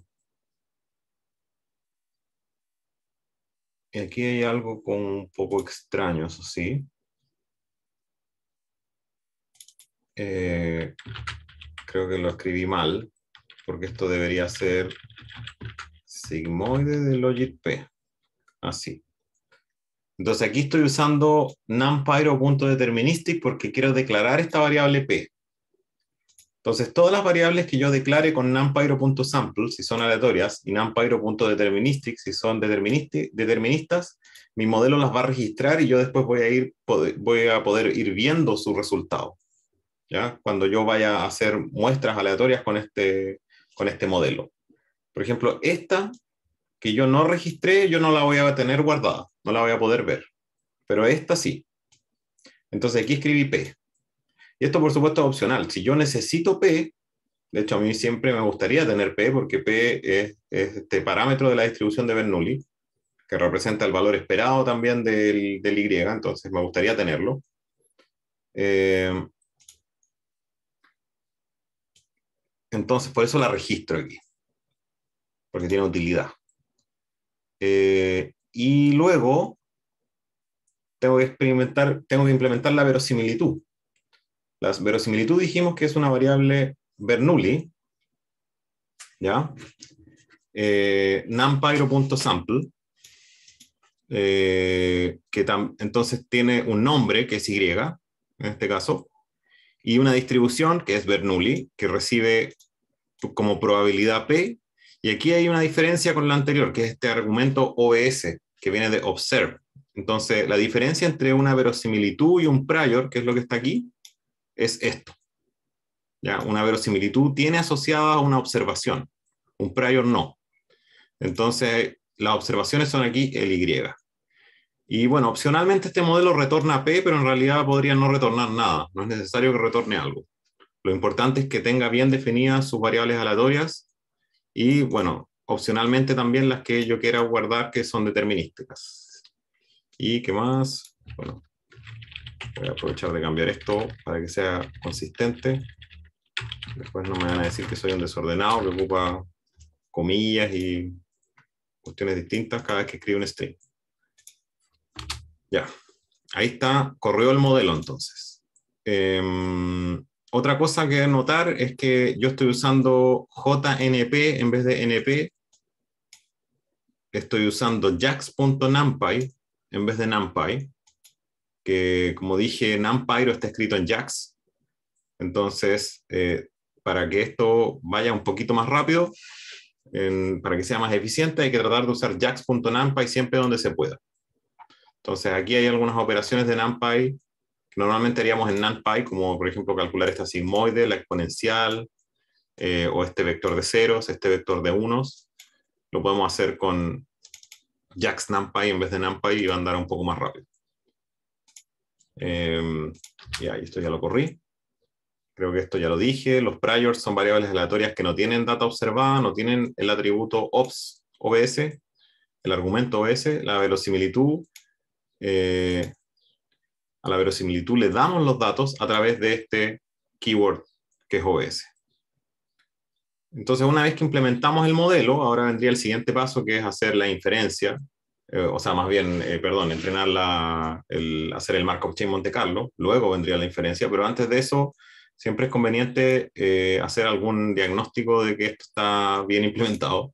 aquí hay algo con un poco extraño, eso sí. Eh, creo que lo escribí mal, porque esto debería ser sigmoide de logit P así. Entonces aquí estoy usando numpyro.deterministic porque quiero declarar esta variable p. Entonces todas las variables que yo declare con numpyro.sample, si son aleatorias, y numpyro.deterministic, si son deterministas, mi modelo las va a registrar y yo después voy a, ir, voy a poder ir viendo su resultado. ¿ya? Cuando yo vaya a hacer muestras aleatorias con este, con este modelo. Por ejemplo, esta yo no registré, yo no la voy a tener guardada, no la voy a poder ver. Pero esta sí. Entonces aquí escribí P. Y esto por supuesto es opcional. Si yo necesito P, de hecho a mí siempre me gustaría tener P porque P es, este parámetro de la distribución de Bernoulli, que representa el valor esperado también del, Y, entonces me gustaría tenerlo. Eh, entonces por eso la registro aquí, porque tiene utilidad. Eh, y luego tengo que experimentar, tengo que implementar la verosimilitud. La verosimilitud dijimos que es una variable Bernoulli, ¿ya? Eh, numpyro.sample, eh, que entonces tiene un nombre que es Y, en este caso, y una distribución que es Bernoulli, que recibe como probabilidad P y aquí hay una diferencia con la anterior, que es este argumento OES, que viene de observe. Entonces, la diferencia entre una verosimilitud y un prior, que es lo que está aquí, es esto. ¿Ya? Una verosimilitud tiene asociada una observación, un prior no. Entonces, las observaciones son aquí el Y. Y bueno, opcionalmente este modelo retorna P, pero en realidad podría no retornar nada, no es necesario que retorne algo. Lo importante es que tenga bien definidas sus variables aleatorias y bueno, opcionalmente también las que yo quiera guardar que son determinísticas. ¿Y qué más? Bueno, voy a aprovechar de cambiar esto para que sea consistente. Después no me van a decir que soy un desordenado que ocupa comillas y cuestiones distintas cada vez que escribe un string. Ya, ahí está, corrió el modelo entonces. Eh, otra cosa que notar es que yo estoy usando JNP en vez de NP. Estoy usando jax.numpy en vez de numpy, que como dije, numpy lo está escrito en jax. Entonces, eh, para que esto vaya un poquito más rápido, para que sea más eficiente, hay que tratar de usar jax.numpy siempre donde se pueda. Entonces, aquí hay algunas operaciones de numpy normalmente haríamos en NumPy, como por ejemplo calcular esta sigmoide, la exponencial, eh, o este vector de ceros, este vector de unos. Lo podemos hacer con Jax NumPy en vez de NumPy y va a andar un poco más rápido. Em, y ahí esto ya lo corrí. Creo que esto ya lo dije. Los priors son variables aleatorias que no tienen data observada, no tienen el atributo obs, OBS, el argumento OBS, la verosimilitud, eh, a la verosimilitud le damos los datos a través de este keyword que es OBS. Entonces, una vez que implementamos el modelo, ahora vendría el siguiente paso que es hacer la inferencia, eh, o sea, más bien, eh, perdón, entrenar el, hacer el Markov chain Monte Carlo, luego vendría la inferencia, pero antes de eso, siempre es conveniente eh, hacer algún diagnóstico de que esto está bien implementado.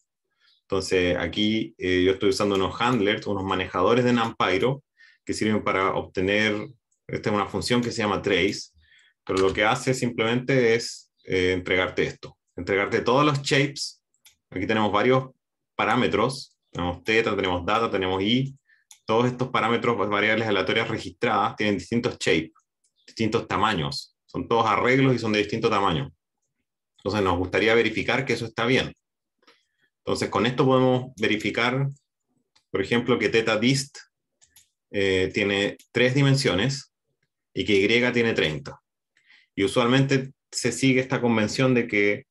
Entonces, aquí yo estoy usando unos handlers, unos manejadores de NumPyro, que sirven para obtener esta es una función que se llama trace, pero lo que hace simplemente es eh, entregarte esto, entregarte todos los shapes. Aquí tenemos varios parámetros, tenemos teta, tenemos data, tenemos i. Todos estos parámetros, variables aleatorias registradas, tienen distintos shapes, distintos tamaños. Son todos arreglos y son de distinto tamaño. Entonces nos gustaría verificar que eso está bien. Entonces con esto podemos verificar, por ejemplo, que teta dist eh, tiene tres dimensiones y que Y tiene 30. Y usualmente se sigue esta convención de que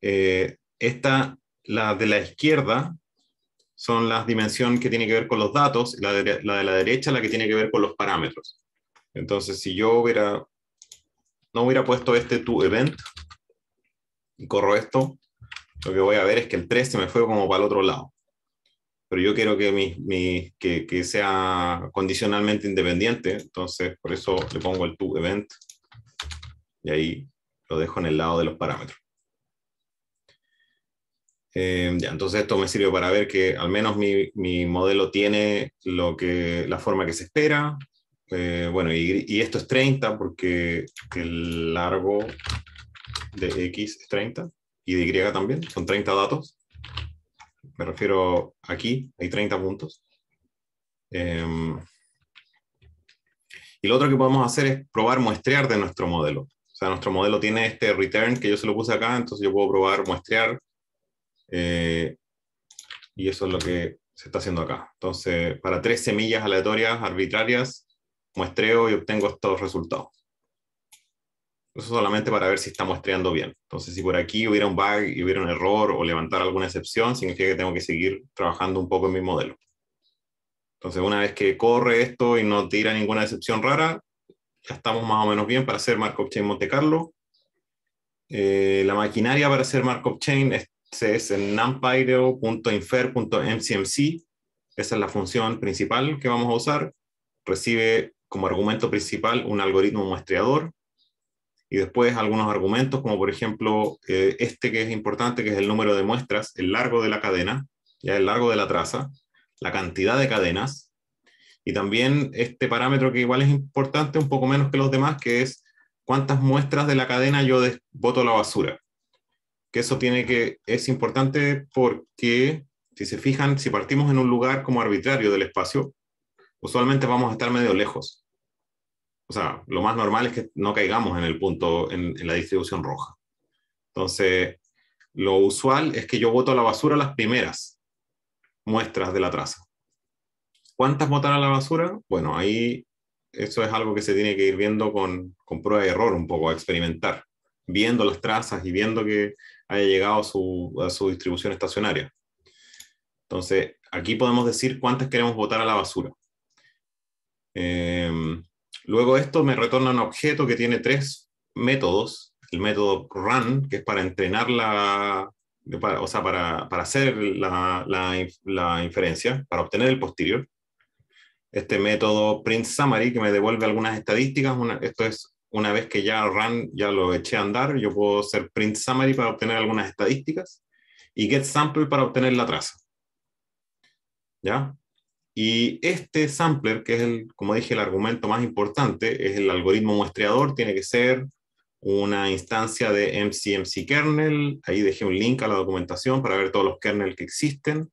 eh, esta, la de la izquierda son las dimensiones que tiene que ver con los datos, y la de la, derecha la que tiene que ver con los parámetros. Entonces, si yo hubiera, no hubiera puesto este tu event, y corro esto, lo que voy a ver es que el 3 se me fue como para el otro lado pero yo quiero que, sea condicionalmente independiente, entonces por eso le pongo el tu event y ahí lo dejo en el lado de los parámetros. Em, entonces esto me sirve para ver que al menos mi, modelo tiene lo que, la forma que se espera. Eh, bueno, y, y, esto es 30 porque el largo de X es 30 y de Y también, son 30 datos me refiero aquí, hay 30 puntos. Em, y lo otro que podemos hacer es probar muestrear de nuestro modelo. O sea, nuestro modelo tiene este return que yo se lo puse acá, entonces yo puedo probar muestrear. Eh, y eso es lo que se está haciendo acá. Entonces, para tres semillas aleatorias, arbitrarias, muestreo y obtengo estos resultados. Eso solamente para ver si está muestreando bien. Entonces, si por aquí hubiera un bug y hubiera un error o levantar alguna excepción, significa que tengo que seguir trabajando un poco en mi modelo. Entonces, una vez que corre esto y no tira ninguna excepción rara, ya estamos más o menos bien para hacer Markov Chain Monte Carlo. Eh, la maquinaria para hacer Markov Chain es, es en Esa es la función principal que vamos a usar. Recibe como argumento principal un algoritmo muestreador y después algunos argumentos, como por ejemplo eh, este que es importante, que es el número de muestras, el largo de la cadena, ya el largo de la traza, la cantidad de cadenas, y también este parámetro que igual es importante, un poco menos que los demás, que es cuántas muestras de la cadena yo boto a la basura. Que eso tiene que, es importante porque, si se fijan, si partimos en un lugar como arbitrario del espacio, usualmente vamos a estar medio lejos o sea, lo más normal es que no caigamos en el punto, en, la distribución roja. Entonces, lo usual es que yo voto a la basura las primeras muestras de la traza. ¿Cuántas votan a la basura? Bueno, ahí eso es algo que se tiene que ir viendo con, con prueba y error un poco, a experimentar, viendo las trazas y viendo que haya llegado su, a su distribución estacionaria. Entonces, aquí podemos decir cuántas queremos votar a la basura. Eh, Luego esto me retorna un objeto que tiene tres métodos. El método run, que es para entrenar la, o sea, para, hacer la, inferencia, para obtener el posterior. Este método print summary, que me devuelve algunas estadísticas. esto es una vez que ya run, ya lo eché a andar, yo puedo hacer print summary para obtener algunas estadísticas. Y get sample para obtener la traza. ¿Ya? Y este sampler, que es, como dije, el argumento más importante, es el algoritmo muestreador, tiene que ser una instancia de MCMC kernel. Ahí dejé un link a la documentación para ver todos los kernels que existen.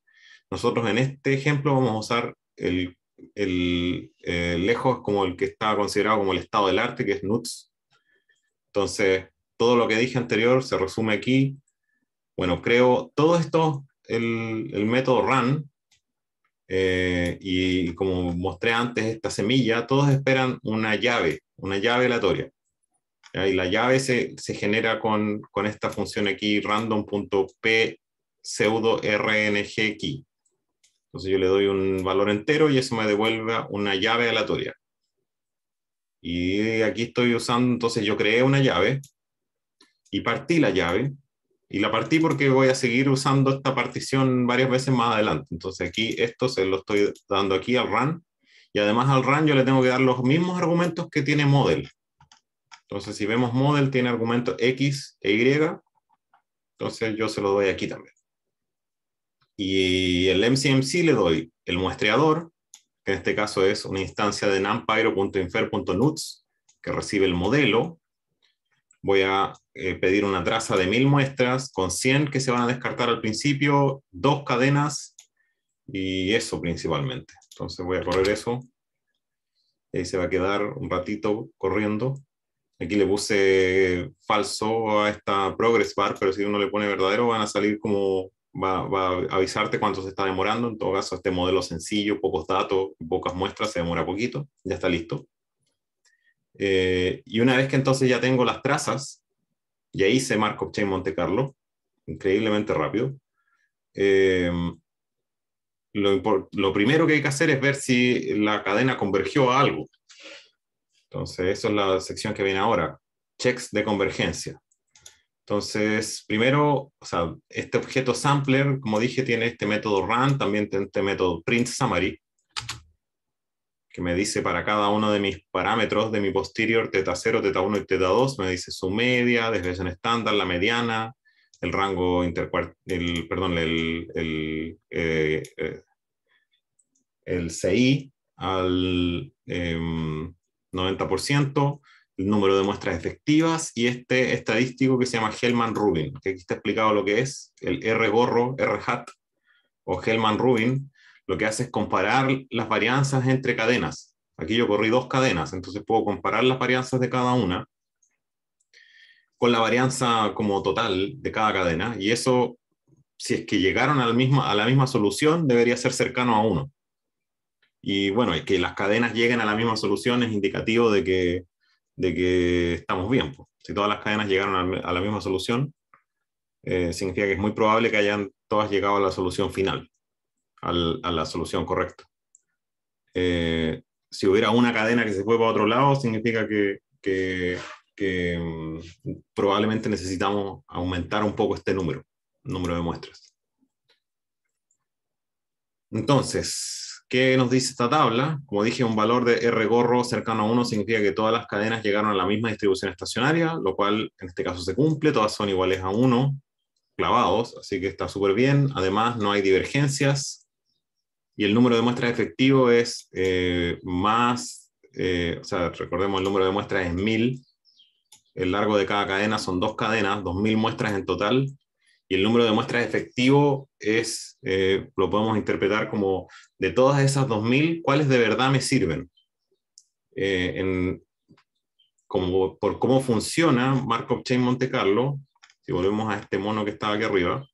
Nosotros en este ejemplo vamos a usar el, eh, lejos como el que está considerado como el estado del arte, que es NUTS. Entonces, todo lo que dije anterior se resume aquí. Bueno, creo todo esto, el, método RUN, eh, y como mostré antes, esta semilla, todos esperan una llave, una llave aleatoria. Y la llave se, genera con, con, esta función aquí, random.p pseudo rng key. Entonces yo le doy un valor entero y eso me devuelve una llave aleatoria. Y aquí estoy usando, entonces yo creé una llave y partí la llave y la partí porque voy a seguir usando esta partición varias veces más adelante. Entonces aquí esto se lo estoy dando aquí al run. Y además al run yo le tengo que dar los mismos argumentos que tiene model. Entonces si vemos model tiene argumentos x e y. Entonces yo se lo doy aquí también. Y el MCMC le doy el muestreador, que en este caso es una instancia de numpyro.infer.nuts, que recibe el modelo, voy a eh, pedir una traza de mil muestras con 100 que se van a descartar al principio, dos cadenas y eso principalmente. Entonces voy a correr eso. Y se va a quedar un ratito corriendo. Aquí le puse falso a esta progress bar, pero si uno le pone verdadero van a salir como, va a avisarte cuánto se está demorando. En todo caso, este modelo sencillo, pocos datos, pocas muestras, se demora poquito. Ya está listo. Eh, y una vez que entonces ya tengo las trazas, y ahí hice Markov Chain Monte Carlo, increíblemente rápido, eh, lo, primero que hay que hacer es ver si la cadena convergió a algo. Entonces, eso es la sección que viene ahora, checks de convergencia. Entonces, primero, o sea, este objeto sampler, como dije, tiene este método run, también tiene este método print summary, que me dice para cada uno de mis parámetros de mi posterior, teta 0, teta 1 y teta 2, me dice su media, desviación estándar, la mediana, el rango intercuartil, perdón, el, el, eh, eh, CI al 90%, em, el número de muestras efectivas y este estadístico que se llama Hellman-Rubin, que aquí está explicado lo que es, el R-gorro, R-hat o Hellman-Rubin, lo que hace es comparar las varianzas entre cadenas. Aquí yo corrí dos cadenas, entonces puedo comparar las varianzas de cada una con la varianza como total de cada cadena, y eso, si es que llegaron a la misma, solución, debería ser cercano a uno. Y bueno, que las cadenas lleguen a la misma solución es indicativo de que, estamos bien. Si todas las cadenas llegaron a la misma solución, eh, significa que es muy probable que hayan todas llegado a la solución final a la solución correcta. Eh, si hubiera una cadena que se fue para otro lado, significa que, mm, probablemente necesitamos aumentar un poco este número, número de muestras. Entonces, ¿qué nos dice esta tabla? Como dije, un valor de R gorro cercano a 1 significa que todas las cadenas llegaron a la misma distribución estacionaria, lo cual en este caso se cumple, todas son iguales a 1, clavados, así que está súper bien. Además, no hay divergencias y el número de muestras efectivo es eh, más, eh, o sea, recordemos el número de muestras es mil, el largo de cada cadena son dos cadenas, dos mil muestras en total, y el número de muestras efectivo es, eh, lo podemos interpretar como de todas esas dos mil, ¿cuáles de verdad me sirven? como, por cómo funciona Markov Chain Monte Carlo, si volvemos a este mono que estaba aquí arriba,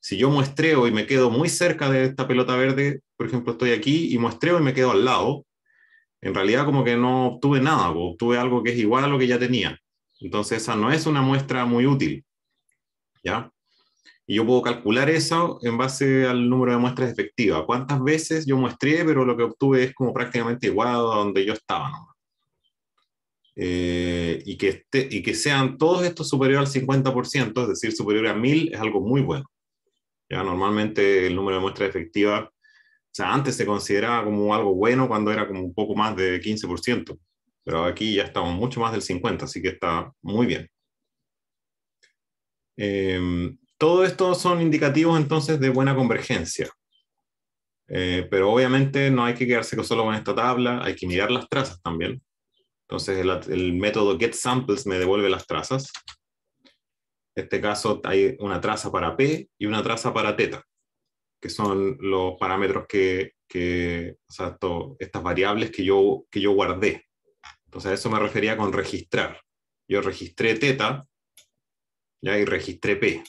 si yo muestreo y me quedo muy cerca de esta pelota verde, por ejemplo, estoy aquí y muestreo y me quedo al lado, en realidad como que no obtuve nada, obtuve algo que es igual a lo que ya tenía. Entonces esa no es una muestra muy útil. ¿Ya? Y yo puedo calcular eso en base al número de muestras efectivas. ¿Cuántas veces yo muestré, pero lo que obtuve es como prácticamente igual a donde yo estaba? Eh, y, que sean todos estos superiores al 50%, es decir, superior a 1000, es algo muy bueno. Ya normalmente el número de muestras efectivas, o sea, antes se consideraba como algo bueno cuando era como un poco más de 15%, pero aquí ya estamos mucho más del 50%, así que está muy bien. Em, todo esto son indicativos entonces de buena convergencia. Eh, pero obviamente no hay que quedarse solo con esta tabla, hay que mirar las trazas también. Entonces el, el método samples me devuelve las trazas. En este caso hay una traza para P y una traza para teta, que son los parámetros que, o sea, estas variables que yo, que yo guardé. Entonces a eso me refería con registrar. Yo registré teta ¿ya? y registré P.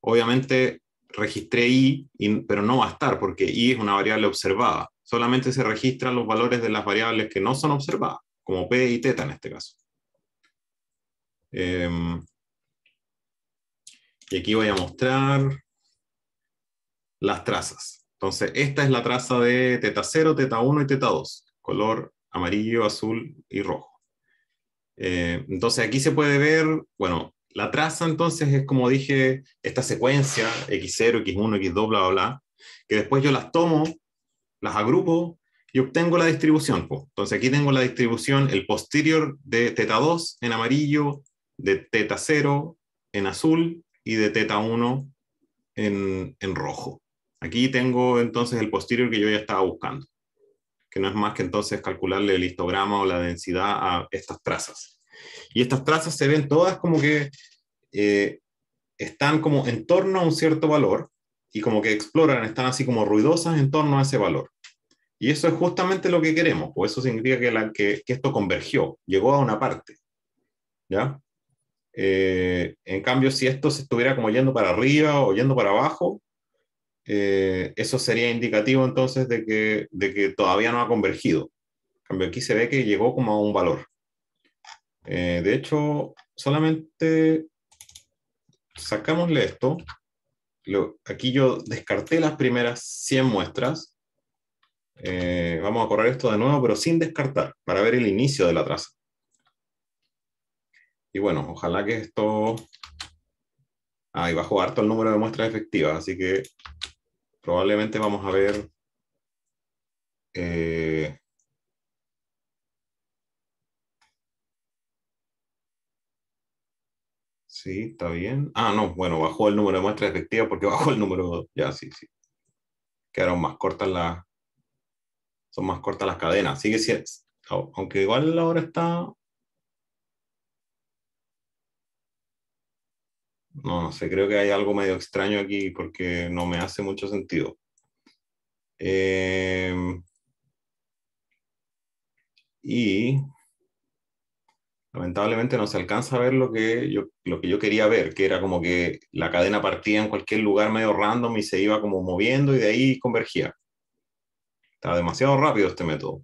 Obviamente registré I, pero no va a estar porque I es una variable observada. Solamente se registran los valores de las variables que no son observadas, como P y teta en este caso. Eh, y aquí voy a mostrar las trazas. Entonces, esta es la traza de teta 0, teta 1 y teta 2, color amarillo, azul y rojo. Eh, entonces, aquí se puede ver, bueno, la traza entonces es como dije, esta secuencia, x0, x1, x2, bla, bla, bla, que después yo las tomo, las agrupo y obtengo la distribución. Entonces aquí tengo la distribución, el posterior de teta 2 en amarillo, de teta 0 en azul y de teta 1 en, rojo. Aquí tengo entonces el posterior que yo ya estaba buscando, que no es más que entonces calcularle el histograma o la densidad a estas trazas. Y estas trazas se ven todas como que eh, están como en torno a un cierto valor y como que exploran, están así como ruidosas en torno a ese valor. Y eso es justamente lo que queremos, o pues eso significa que, la, que, que esto convergió, llegó a una parte. ¿Ya? Eh, en cambio, si esto se estuviera como yendo para arriba o yendo para abajo, eh, eso sería indicativo entonces de que, de que todavía no ha convergido. En cambio, aquí se ve que llegó como a un valor. Eh, de hecho, solamente sacámosle esto. aquí yo descarté las primeras 100 muestras. vamos a correr esto de nuevo, pero sin descartar, para ver el inicio de la traza. Y bueno, ojalá que esto... Ahí bajó harto el número de muestras efectivas, así que probablemente vamos a ver... Eh, sí, está bien. Ah, no, bueno, bajó el número de muestras efectivas porque bajó el número. Ya, sí, sí. Quedaron más cortas las. Son más cortas las cadenas. Sigue siendo. Aunque igual ahora está no, no sé, creo que hay algo medio extraño aquí porque no me hace mucho sentido. Eh, y lamentablemente no se alcanza a ver lo que, yo, lo que yo quería ver, que era como que la cadena partía en cualquier lugar medio random y se iba como moviendo y de ahí convergía. Está demasiado rápido este método.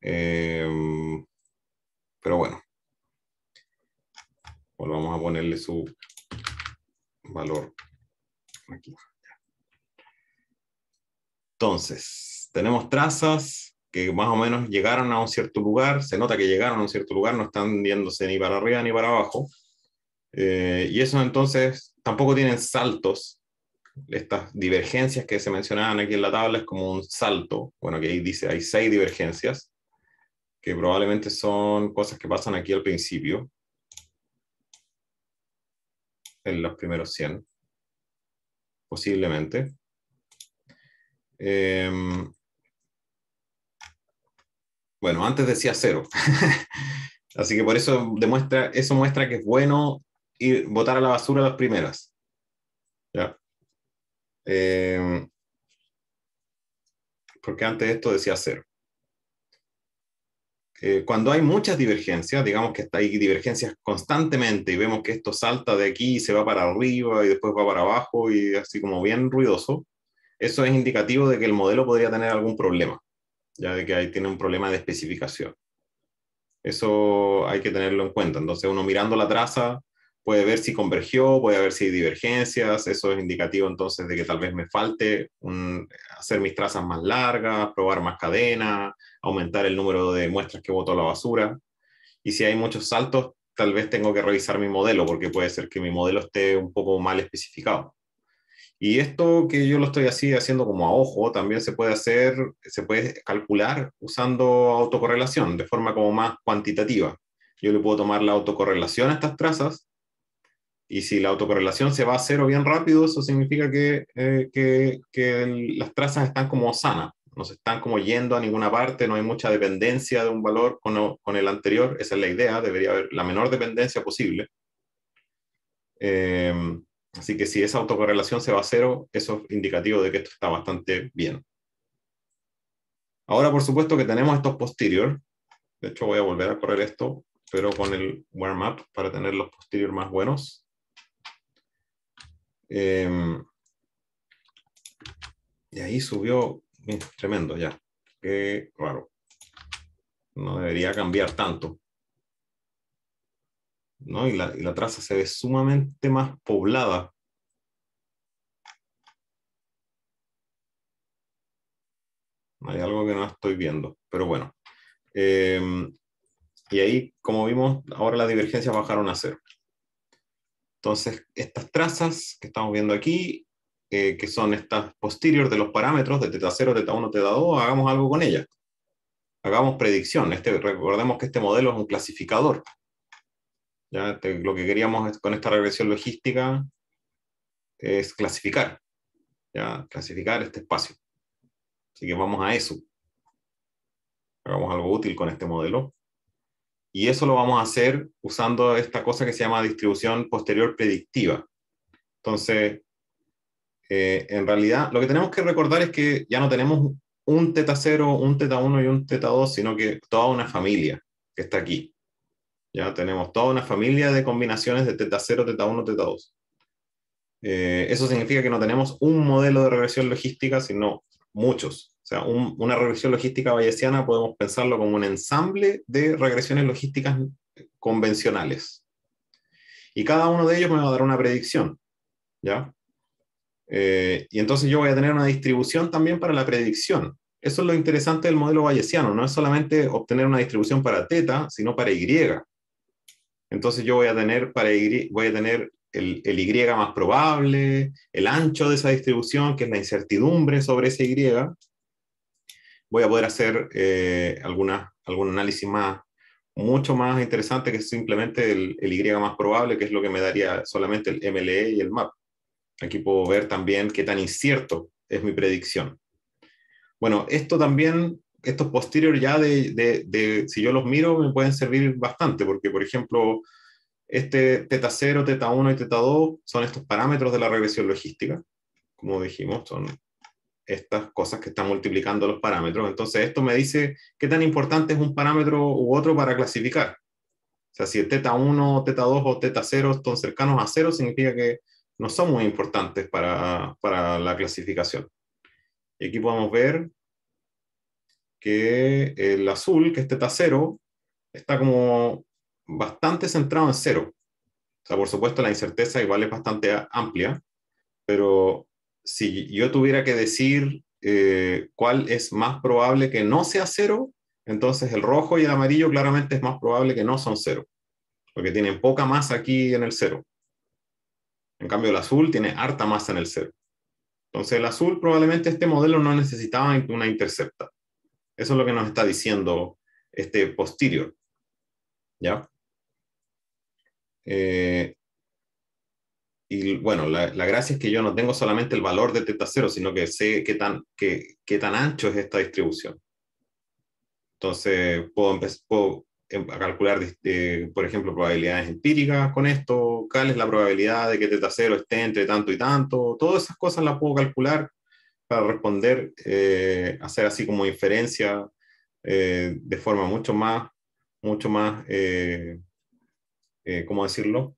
Eh, pero bueno, Volvamos a ponerle su valor aquí. Entonces, tenemos trazas que más o menos llegaron a un cierto lugar, se nota que llegaron a un cierto lugar, no están yéndose ni para arriba ni para abajo. Eh, y eso entonces tampoco tienen saltos. Estas divergencias que se mencionaban aquí en la tabla es como un salto. Bueno, que ahí dice, hay seis divergencias, que probablemente son cosas que pasan aquí al principio en los primeros 100, posiblemente. Em, bueno, antes decía cero. Así que por eso demuestra, eso muestra que es bueno ir, botar a la basura las primeras. ¿Ya? Em, porque antes esto decía cero. Eh, cuando hay muchas divergencias, digamos que hay divergencias constantemente y vemos que esto salta de aquí y se va para arriba y después va para abajo y así como bien ruidoso, eso es indicativo de que el modelo podría tener algún problema, ya de que ahí tiene un problema de especificación. Eso hay que tenerlo en cuenta. Entonces uno mirando la traza puede ver si convergió, puede ver si hay divergencias, eso es indicativo entonces de que tal vez me falte hacer mis trazas más largas, probar más cadenas aumentar el número de muestras que boto a la basura. Y si hay muchos saltos, tal vez tengo que revisar mi modelo, porque puede ser que mi modelo esté un poco mal especificado. Y esto que yo lo estoy así haciendo como a ojo, también se puede hacer, se puede calcular usando autocorrelación de forma como más cuantitativa. Yo le puedo tomar la autocorrelación a estas trazas y si la autocorrelación se va a cero bien rápido, eso significa que, eh, que las trazas están como sanas no se están como yendo a ninguna parte, no hay mucha dependencia de un valor con, el anterior, esa es la idea, debería haber la menor dependencia posible. Eh, así que si esa autocorrelación se va a cero, eso es indicativo de que esto está bastante bien. Ahora, por supuesto, que tenemos estos posterior. De hecho, voy a volver a correr esto, pero con el warm-up para tener los posterior más buenos. Eh, y ahí subió tremendo ya. Qué raro. No debería cambiar tanto. ¿No? Y, la, traza se ve sumamente más poblada. Hay algo que no estoy viendo, pero bueno. Em, y ahí, como vimos, ahora las divergencias bajaron a cero. Entonces, estas trazas que estamos viendo aquí eh, que son estas posteriores de los parámetros de teta 0, teta 1, teta 2, hagamos algo con ellas. Hagamos predicción. Este, recordemos que este modelo es un clasificador. ¿Ya? Este, lo que queríamos con esta regresión logística es clasificar. ¿Ya? Clasificar este espacio. Así que vamos a eso. Hagamos algo útil con este modelo. Y eso lo vamos a hacer usando esta cosa que se llama distribución posterior predictiva. Entonces, eh, en realidad, lo que tenemos que recordar es que ya no tenemos un teta 0, un teta 1 y un teta 2, sino que toda una familia que está aquí. Ya tenemos toda una familia de combinaciones de teta 0, teta 1, teta 2. Eh, eso significa que no tenemos un modelo de regresión logística, sino muchos. O sea, una regresión logística bayesiana podemos pensarlo como un ensamble de regresiones logísticas convencionales. Y cada uno de ellos me va a dar una predicción. ¿ya? Eh, y entonces yo voy a tener una distribución también para la predicción. Eso es lo interesante del modelo bayesiano, no es solamente obtener una distribución para teta, sino para y. Entonces yo voy a tener, para voy a tener el, y más probable, el ancho de esa distribución, que es la incertidumbre sobre ese y. Voy a poder hacer eh, alguna, algún análisis más, mucho más interesante que simplemente el, el, y más probable, que es lo que me daría solamente el MLE y el MAP. Aquí puedo ver también qué tan incierto es mi predicción. Bueno, esto también, estos posterior ya de, de, si yo los miro, me pueden servir bastante, porque por ejemplo, este teta 0, teta 1 y teta 2 son estos parámetros de la regresión logística, como dijimos, son estas cosas que están multiplicando los parámetros. Entonces, esto me dice qué tan importante es un parámetro u otro para clasificar. O sea, si el teta 1, teta 2 o teta 0 están cercanos a 0, significa que no son muy importantes para, la clasificación. Y aquí podemos ver que el azul, que es teta cero, está como bastante centrado en cero. O sea, por supuesto, la incerteza igual es bastante amplia, pero si yo tuviera que decir eh, cuál es más probable que no sea cero, entonces el rojo y el amarillo claramente es más probable que no son cero, porque tienen poca masa aquí en el cero. En cambio, el azul tiene harta masa en el cero. Entonces, el azul probablemente este modelo no necesitaba una intercepta. Eso es lo que nos está diciendo este posterior. ¿Ya? Eh, y bueno, la, gracia es que yo no tengo solamente el valor de teta 0, sino que sé qué tan, tan ancho es esta distribución. Entonces, puedo, puedo eh, a calcular, por ejemplo, probabilidades empíricas con esto, cuál es la probabilidad de que teta cero esté entre tanto y tanto, todas esas cosas las puedo calcular para responder, eh, hacer así como inferencia eh, de forma mucho más, mucho más, ¿cómo decirlo?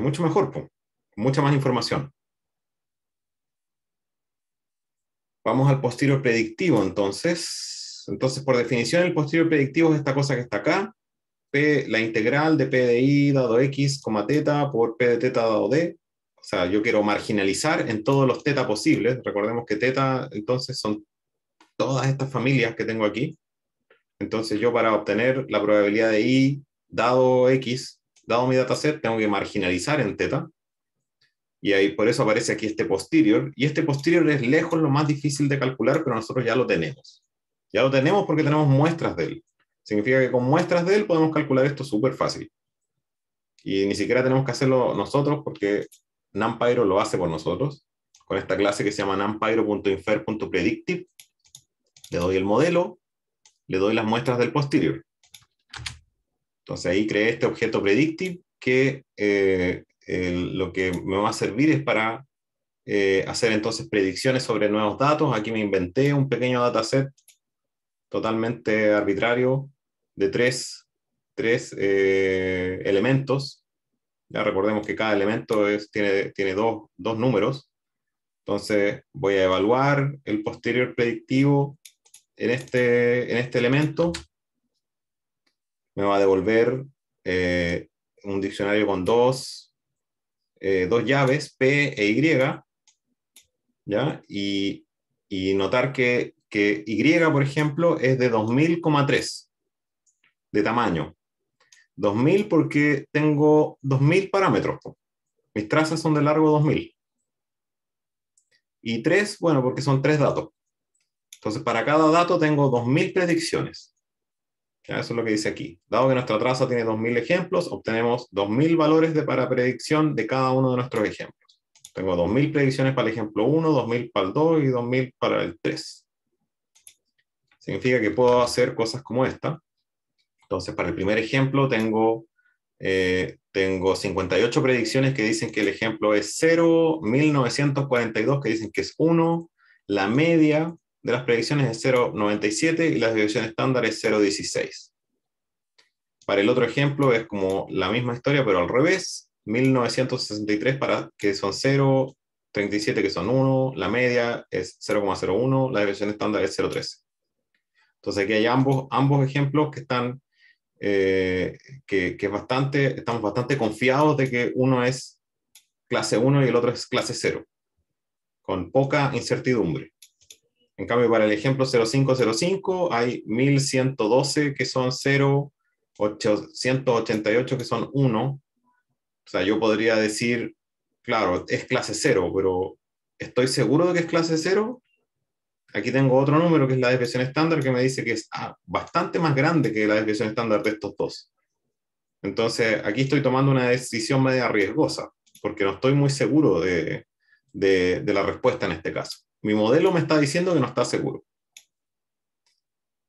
mucho mejor, mucha más información. Vamos al posterior predictivo, entonces. Entonces, por definición, el posterior predictivo es esta cosa que está acá, la integral de P de I dado X, teta por P de teta dado D. O sea, yo quiero marginalizar en todos los teta posibles. Recordemos que teta, entonces, son todas estas familias que tengo aquí. Entonces, yo para obtener la probabilidad de I dado X, dado mi dataset, tengo que marginalizar en teta. Y ahí por eso aparece aquí este posterior. Y este posterior es lejos lo más difícil de calcular, pero nosotros ya lo tenemos. Ya lo tenemos porque tenemos muestras de él. Significa que con muestras de él podemos calcular esto súper fácil. Y ni siquiera tenemos que hacerlo nosotros porque NumPyro lo hace por nosotros. Con esta clase que se llama numpyro.infer.predictive, le doy el modelo, le doy las muestras del posterior. Entonces ahí creé este objeto predictive que eh, lo que me va a servir es para eh, hacer entonces predicciones sobre nuevos datos. Aquí me inventé un pequeño dataset totalmente arbitrario de tres, eh, elementos. Ya recordemos que cada elemento es, tiene, tiene dos, números. Entonces voy a evaluar el posterior predictivo en este, en este elemento. Me va a devolver eh, un diccionario con dos, eh, dos llaves, P e Y. Y, y notar que que Y, por ejemplo, es de 2000,3 de tamaño. 2000 porque tengo 2000 parámetros. Mis trazas son de largo 2000. Y 3, bueno, porque son 3 datos. Entonces, para cada dato tengo 2000 predicciones. eso es lo que dice aquí. Dado que nuestra traza tiene 2000 ejemplos, obtenemos 2000 valores de, para predicción de cada uno de nuestros ejemplos. Tengo 2000 predicciones para el ejemplo 1, 2000 para el 2 y 2000 para el 3 significa que puedo hacer cosas como esta. Entonces, para el primer ejemplo tengo, eh, tengo 58 predicciones que dicen que el ejemplo es 0, 1942 que dicen que es 1, la media de las predicciones es 0,97 y la desviación estándar es 0,16. Para el otro ejemplo es como la misma historia, pero al revés, 1963 para que son 0, 37 que son 1, la media es 0,01, la desviación estándar es 0,13. Entonces aquí hay ambos, ambos ejemplos que están, eh, que, bastante, estamos bastante confiados de que uno es clase 1 y el otro es clase 0, con poca incertidumbre. En cambio, para el ejemplo 0505 hay 1112 que son 0, 888 que son 1. O sea, yo podría decir, claro, es clase 0, pero ¿estoy seguro de que es clase 0? Aquí tengo otro número que es la desviación estándar que me dice que es ah, bastante más grande que la desviación estándar de estos dos. Entonces, aquí estoy tomando una decisión media riesgosa, porque no estoy muy seguro de, la respuesta en este caso. Mi modelo me está diciendo que no está seguro.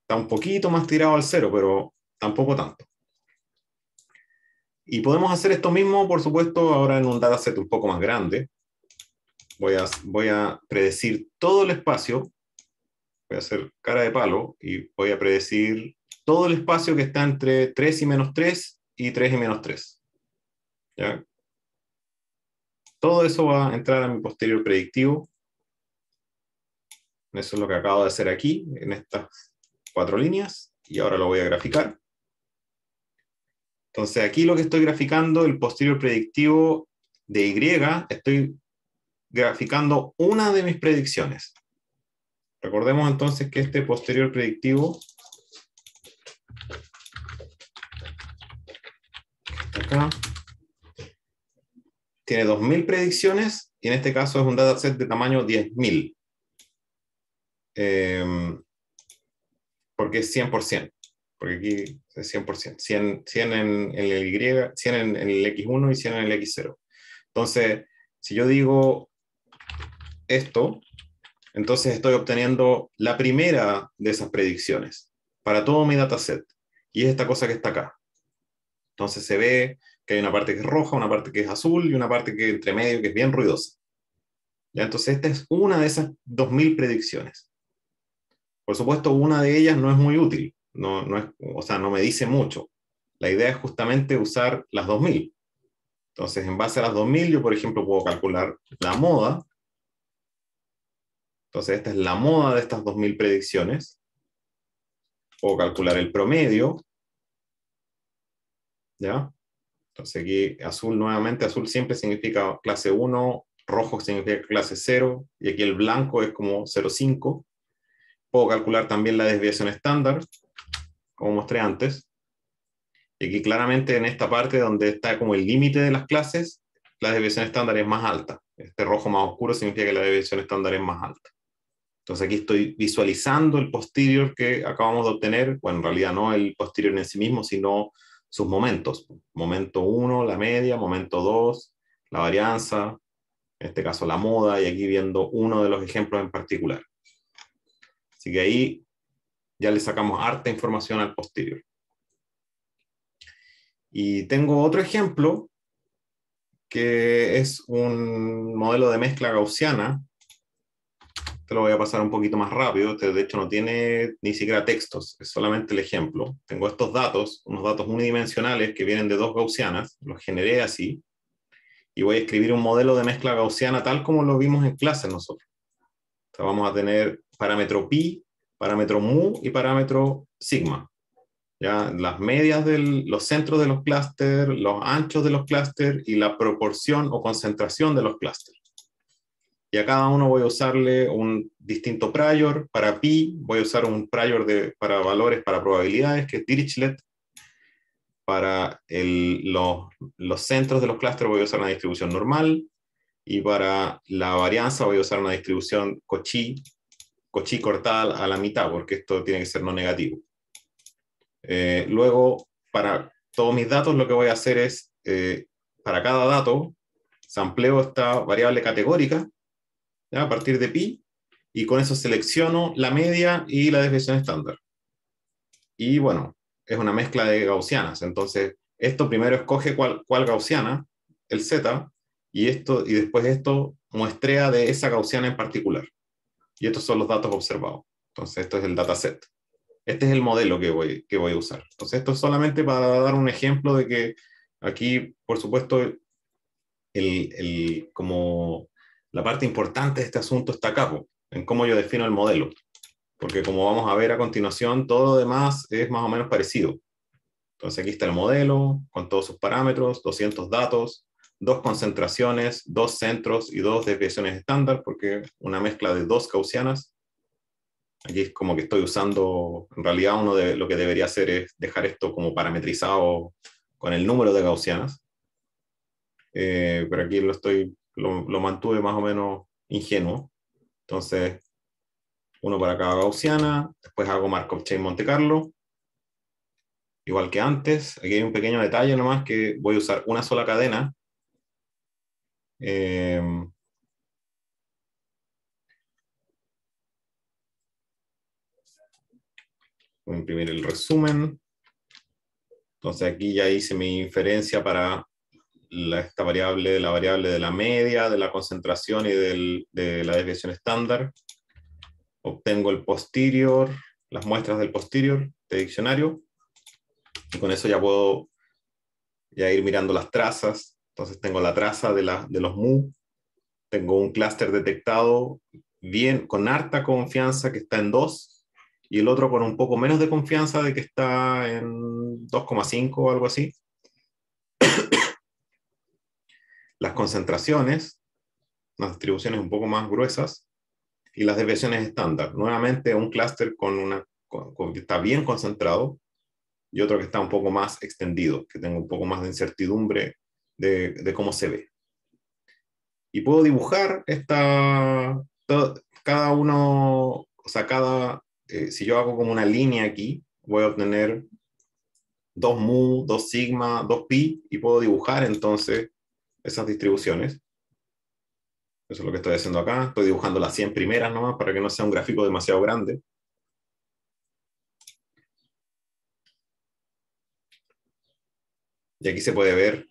Está un poquito más tirado al cero, pero tampoco tanto. Y podemos hacer esto mismo, por supuesto, ahora en un dataset un poco más grande. Voy voy a predecir todo el espacio voy a hacer cara de palo y voy a predecir todo el espacio que está entre 3 y menos 3 y 3 y menos 3. Todo eso va a entrar a mi posterior predictivo. Eso es lo que acabo de hacer aquí, en estas cuatro líneas, y ahora lo voy a graficar. Entonces aquí lo que estoy graficando, el posterior predictivo de Y, estoy graficando una de mis predicciones. Recordemos entonces que este posterior predictivo acá, tiene 2.000 predicciones y en este caso es un dataset de tamaño 10.000. Em, porque es 100%. Porque aquí es 100%. 100, en, el Y, 100 en el X1 y 100 en el X0. Entonces, si yo digo esto, entonces estoy obteniendo la primera de esas predicciones para todo mi dataset. Y es esta cosa que está acá. Entonces se ve que hay una parte que es roja, una parte que es azul y una parte que entre medio que es bien ruidosa. Entonces esta es una de esas 2.000 predicciones. Por supuesto, una de ellas no es muy útil. No, es, o sea, no me dice mucho. La idea es justamente usar las 2.000. Entonces, en base a las 2.000, yo, por ejemplo, puedo calcular la moda entonces, esta es la moda de estas 2.000 predicciones. O calcular el promedio. ¿Ya? Entonces aquí azul nuevamente, azul siempre significa clase 1, rojo significa clase 0, y aquí el blanco es como 0,5. Puedo calcular también la desviación estándar, como mostré antes. Y aquí claramente en esta parte donde está como el límite de las clases, la desviación estándar es más alta. Este rojo más oscuro significa que la desviación estándar es más alta. Entonces aquí estoy visualizando el posterior que acabamos de obtener, bueno, en realidad no el posterior en sí mismo, sino sus momentos. Momento 1, la media, momento 2, la varianza, en este caso la moda, y aquí viendo uno de los ejemplos en particular. Así que ahí ya le sacamos harta información al posterior. Y tengo otro ejemplo que es un modelo de mezcla gaussiana lo voy a pasar un poquito más rápido, este, de hecho no tiene ni siquiera textos, es solamente el ejemplo. Tengo estos datos, unos datos unidimensionales que vienen de dos gaussianas, los generé así, y voy a escribir un modelo de mezcla gaussiana tal como lo vimos en clase nosotros. vamos a tener parámetro pi, parámetro mu y parámetro sigma. ¿Ya? Las medias de los centros de los clústeres, los anchos de los clústeres y la proporción o concentración de los clústeres y a cada uno voy a usarle un distinto prior para pi, voy a usar un prior de, para valores, para probabilidades, que es Dirichlet. Para los, centros de los clústeres voy a usar una distribución normal, y para la varianza voy a usar una distribución cochí, cochi cortada a la mitad, porque esto tiene que ser no negativo. Eh, luego, para todos mis datos, lo que voy a hacer es, eh, para cada dato, sampleo esta variable categórica, a partir de pi, y con eso selecciono la media y la definición estándar. Y bueno, es una mezcla de gaussianas, entonces esto primero escoge cuál, gaussiana, el zeta, y, esto, y después esto muestrea de esa gaussiana en particular. Y estos son los datos observados. Entonces esto es el dataset. Este es el modelo que voy, que voy a usar. Entonces esto es solamente para dar un ejemplo de que aquí, por supuesto, el, el, como la parte importante de este asunto está acá, en cómo yo defino el modelo, porque como vamos a ver a continuación, todo lo demás es más o menos parecido. Entonces aquí está el modelo con todos sus parámetros, 200 datos, dos concentraciones, dos centros y dos desviaciones estándar, porque una mezcla de dos gaussianas. Aquí es como que estoy usando, en realidad uno de, lo que debería hacer es dejar esto como parametrizado con el número de gaussianas. Eh, pero aquí lo estoy lo, mantuve más o menos ingenuo. Entonces, uno para cada gaussiana, después hago Markov Chain Monte Carlo, igual que antes. Aquí hay un pequeño detalle nomás que voy a usar una sola cadena. Em, voy a imprimir el resumen. Entonces aquí ya hice mi inferencia para la, esta variable, la variable de la media, de la concentración y de la desviación estándar. Obtengo el posterior, las muestras del posterior de diccionario. Y con eso ya puedo ya ir mirando las trazas. Entonces tengo la traza de, la, de los mu. Tengo un clúster detectado bien, con harta confianza que está en 2 y el otro con un poco menos de confianza de que está en 2,5 o algo así. las concentraciones, las distribuciones un poco más gruesas y las desviaciones estándar. Nuevamente, un clúster con una, que está bien concentrado y otro que está un poco más extendido, que tengo un poco más de incertidumbre de, cómo se ve. Y puedo dibujar esta, cada uno, o sea, cada, eh, si yo hago como una línea aquí, voy a obtener dos mu, dos sigma, dos pi, y puedo dibujar entonces esas distribuciones. Eso es lo que estoy haciendo acá. Estoy dibujando las 100 primeras nomás para que no sea un gráfico demasiado grande. Y aquí se puede ver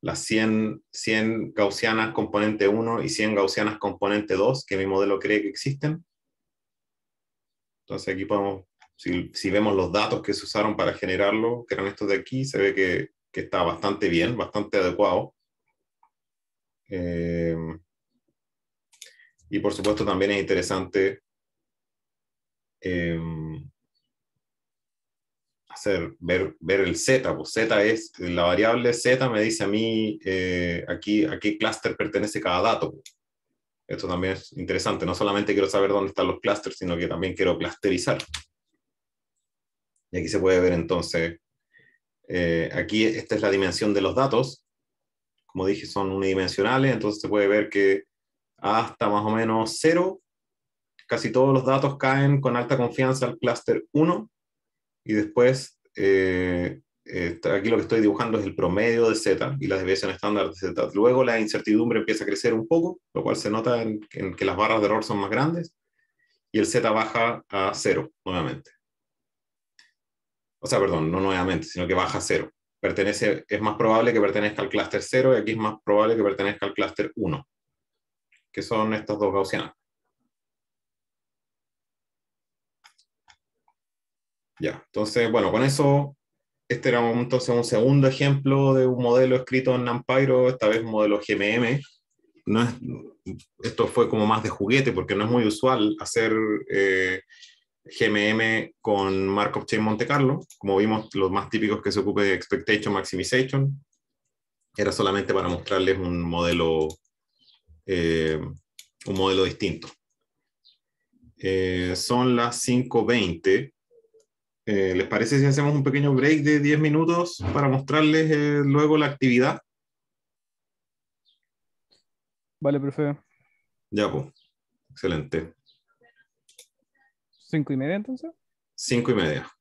las 100, 100 gaussianas componente 1 y 100 gaussianas componente 2 que mi modelo cree que existen. Entonces aquí podemos, si, vemos los datos que se usaron para generarlo, que eran estos de aquí, se ve que está bastante bien, bastante adecuado. Eh, y por supuesto también es interesante eh, hacer, ver, ver el Z, pues Z es, la variable Z me dice a mí eh, aquí, a qué clúster pertenece cada dato. Esto también es interesante, no solamente quiero saber dónde están los clusters, sino que también quiero clusterizar. Y aquí se puede ver entonces, aquí esta es la dimensión de los datos, como dije, son unidimensionales, entonces se puede ver que hasta más o menos cero, casi todos los datos caen con alta confianza al clúster 1 y después eh, eh, aquí lo que estoy dibujando es el promedio de Z y la desviación estándar de Z. Luego la incertidumbre empieza a crecer un poco, lo cual se nota en, en que las barras de error son más grandes y el Z baja a cero nuevamente. O sea, perdón, no nuevamente, sino que baja a cero pertenece, es más probable que pertenezca al clúster 0 y aquí es más probable que pertenezca al clúster 1, que son estos dos gaussianos. Ya, entonces, bueno, con eso, este era un, entonces un segundo ejemplo de un modelo escrito en NumPyro, esta vez modelo GMM. No esto fue como más de juguete, porque no es muy usual hacer eh, GMM con Markov Chain Monte Carlo. Como vimos, los más típicos que se ocupe de Expectation Maximization. Era solamente para mostrarles un modelo, eh, un modelo distinto. Eh, son las 5.20. Eh, ¿Les parece si hacemos un pequeño break de 10 minutos para mostrarles luego la actividad? Vale, profe. Ya, pues. Excelente. ¿Cinco y media entonces? Cinco y media.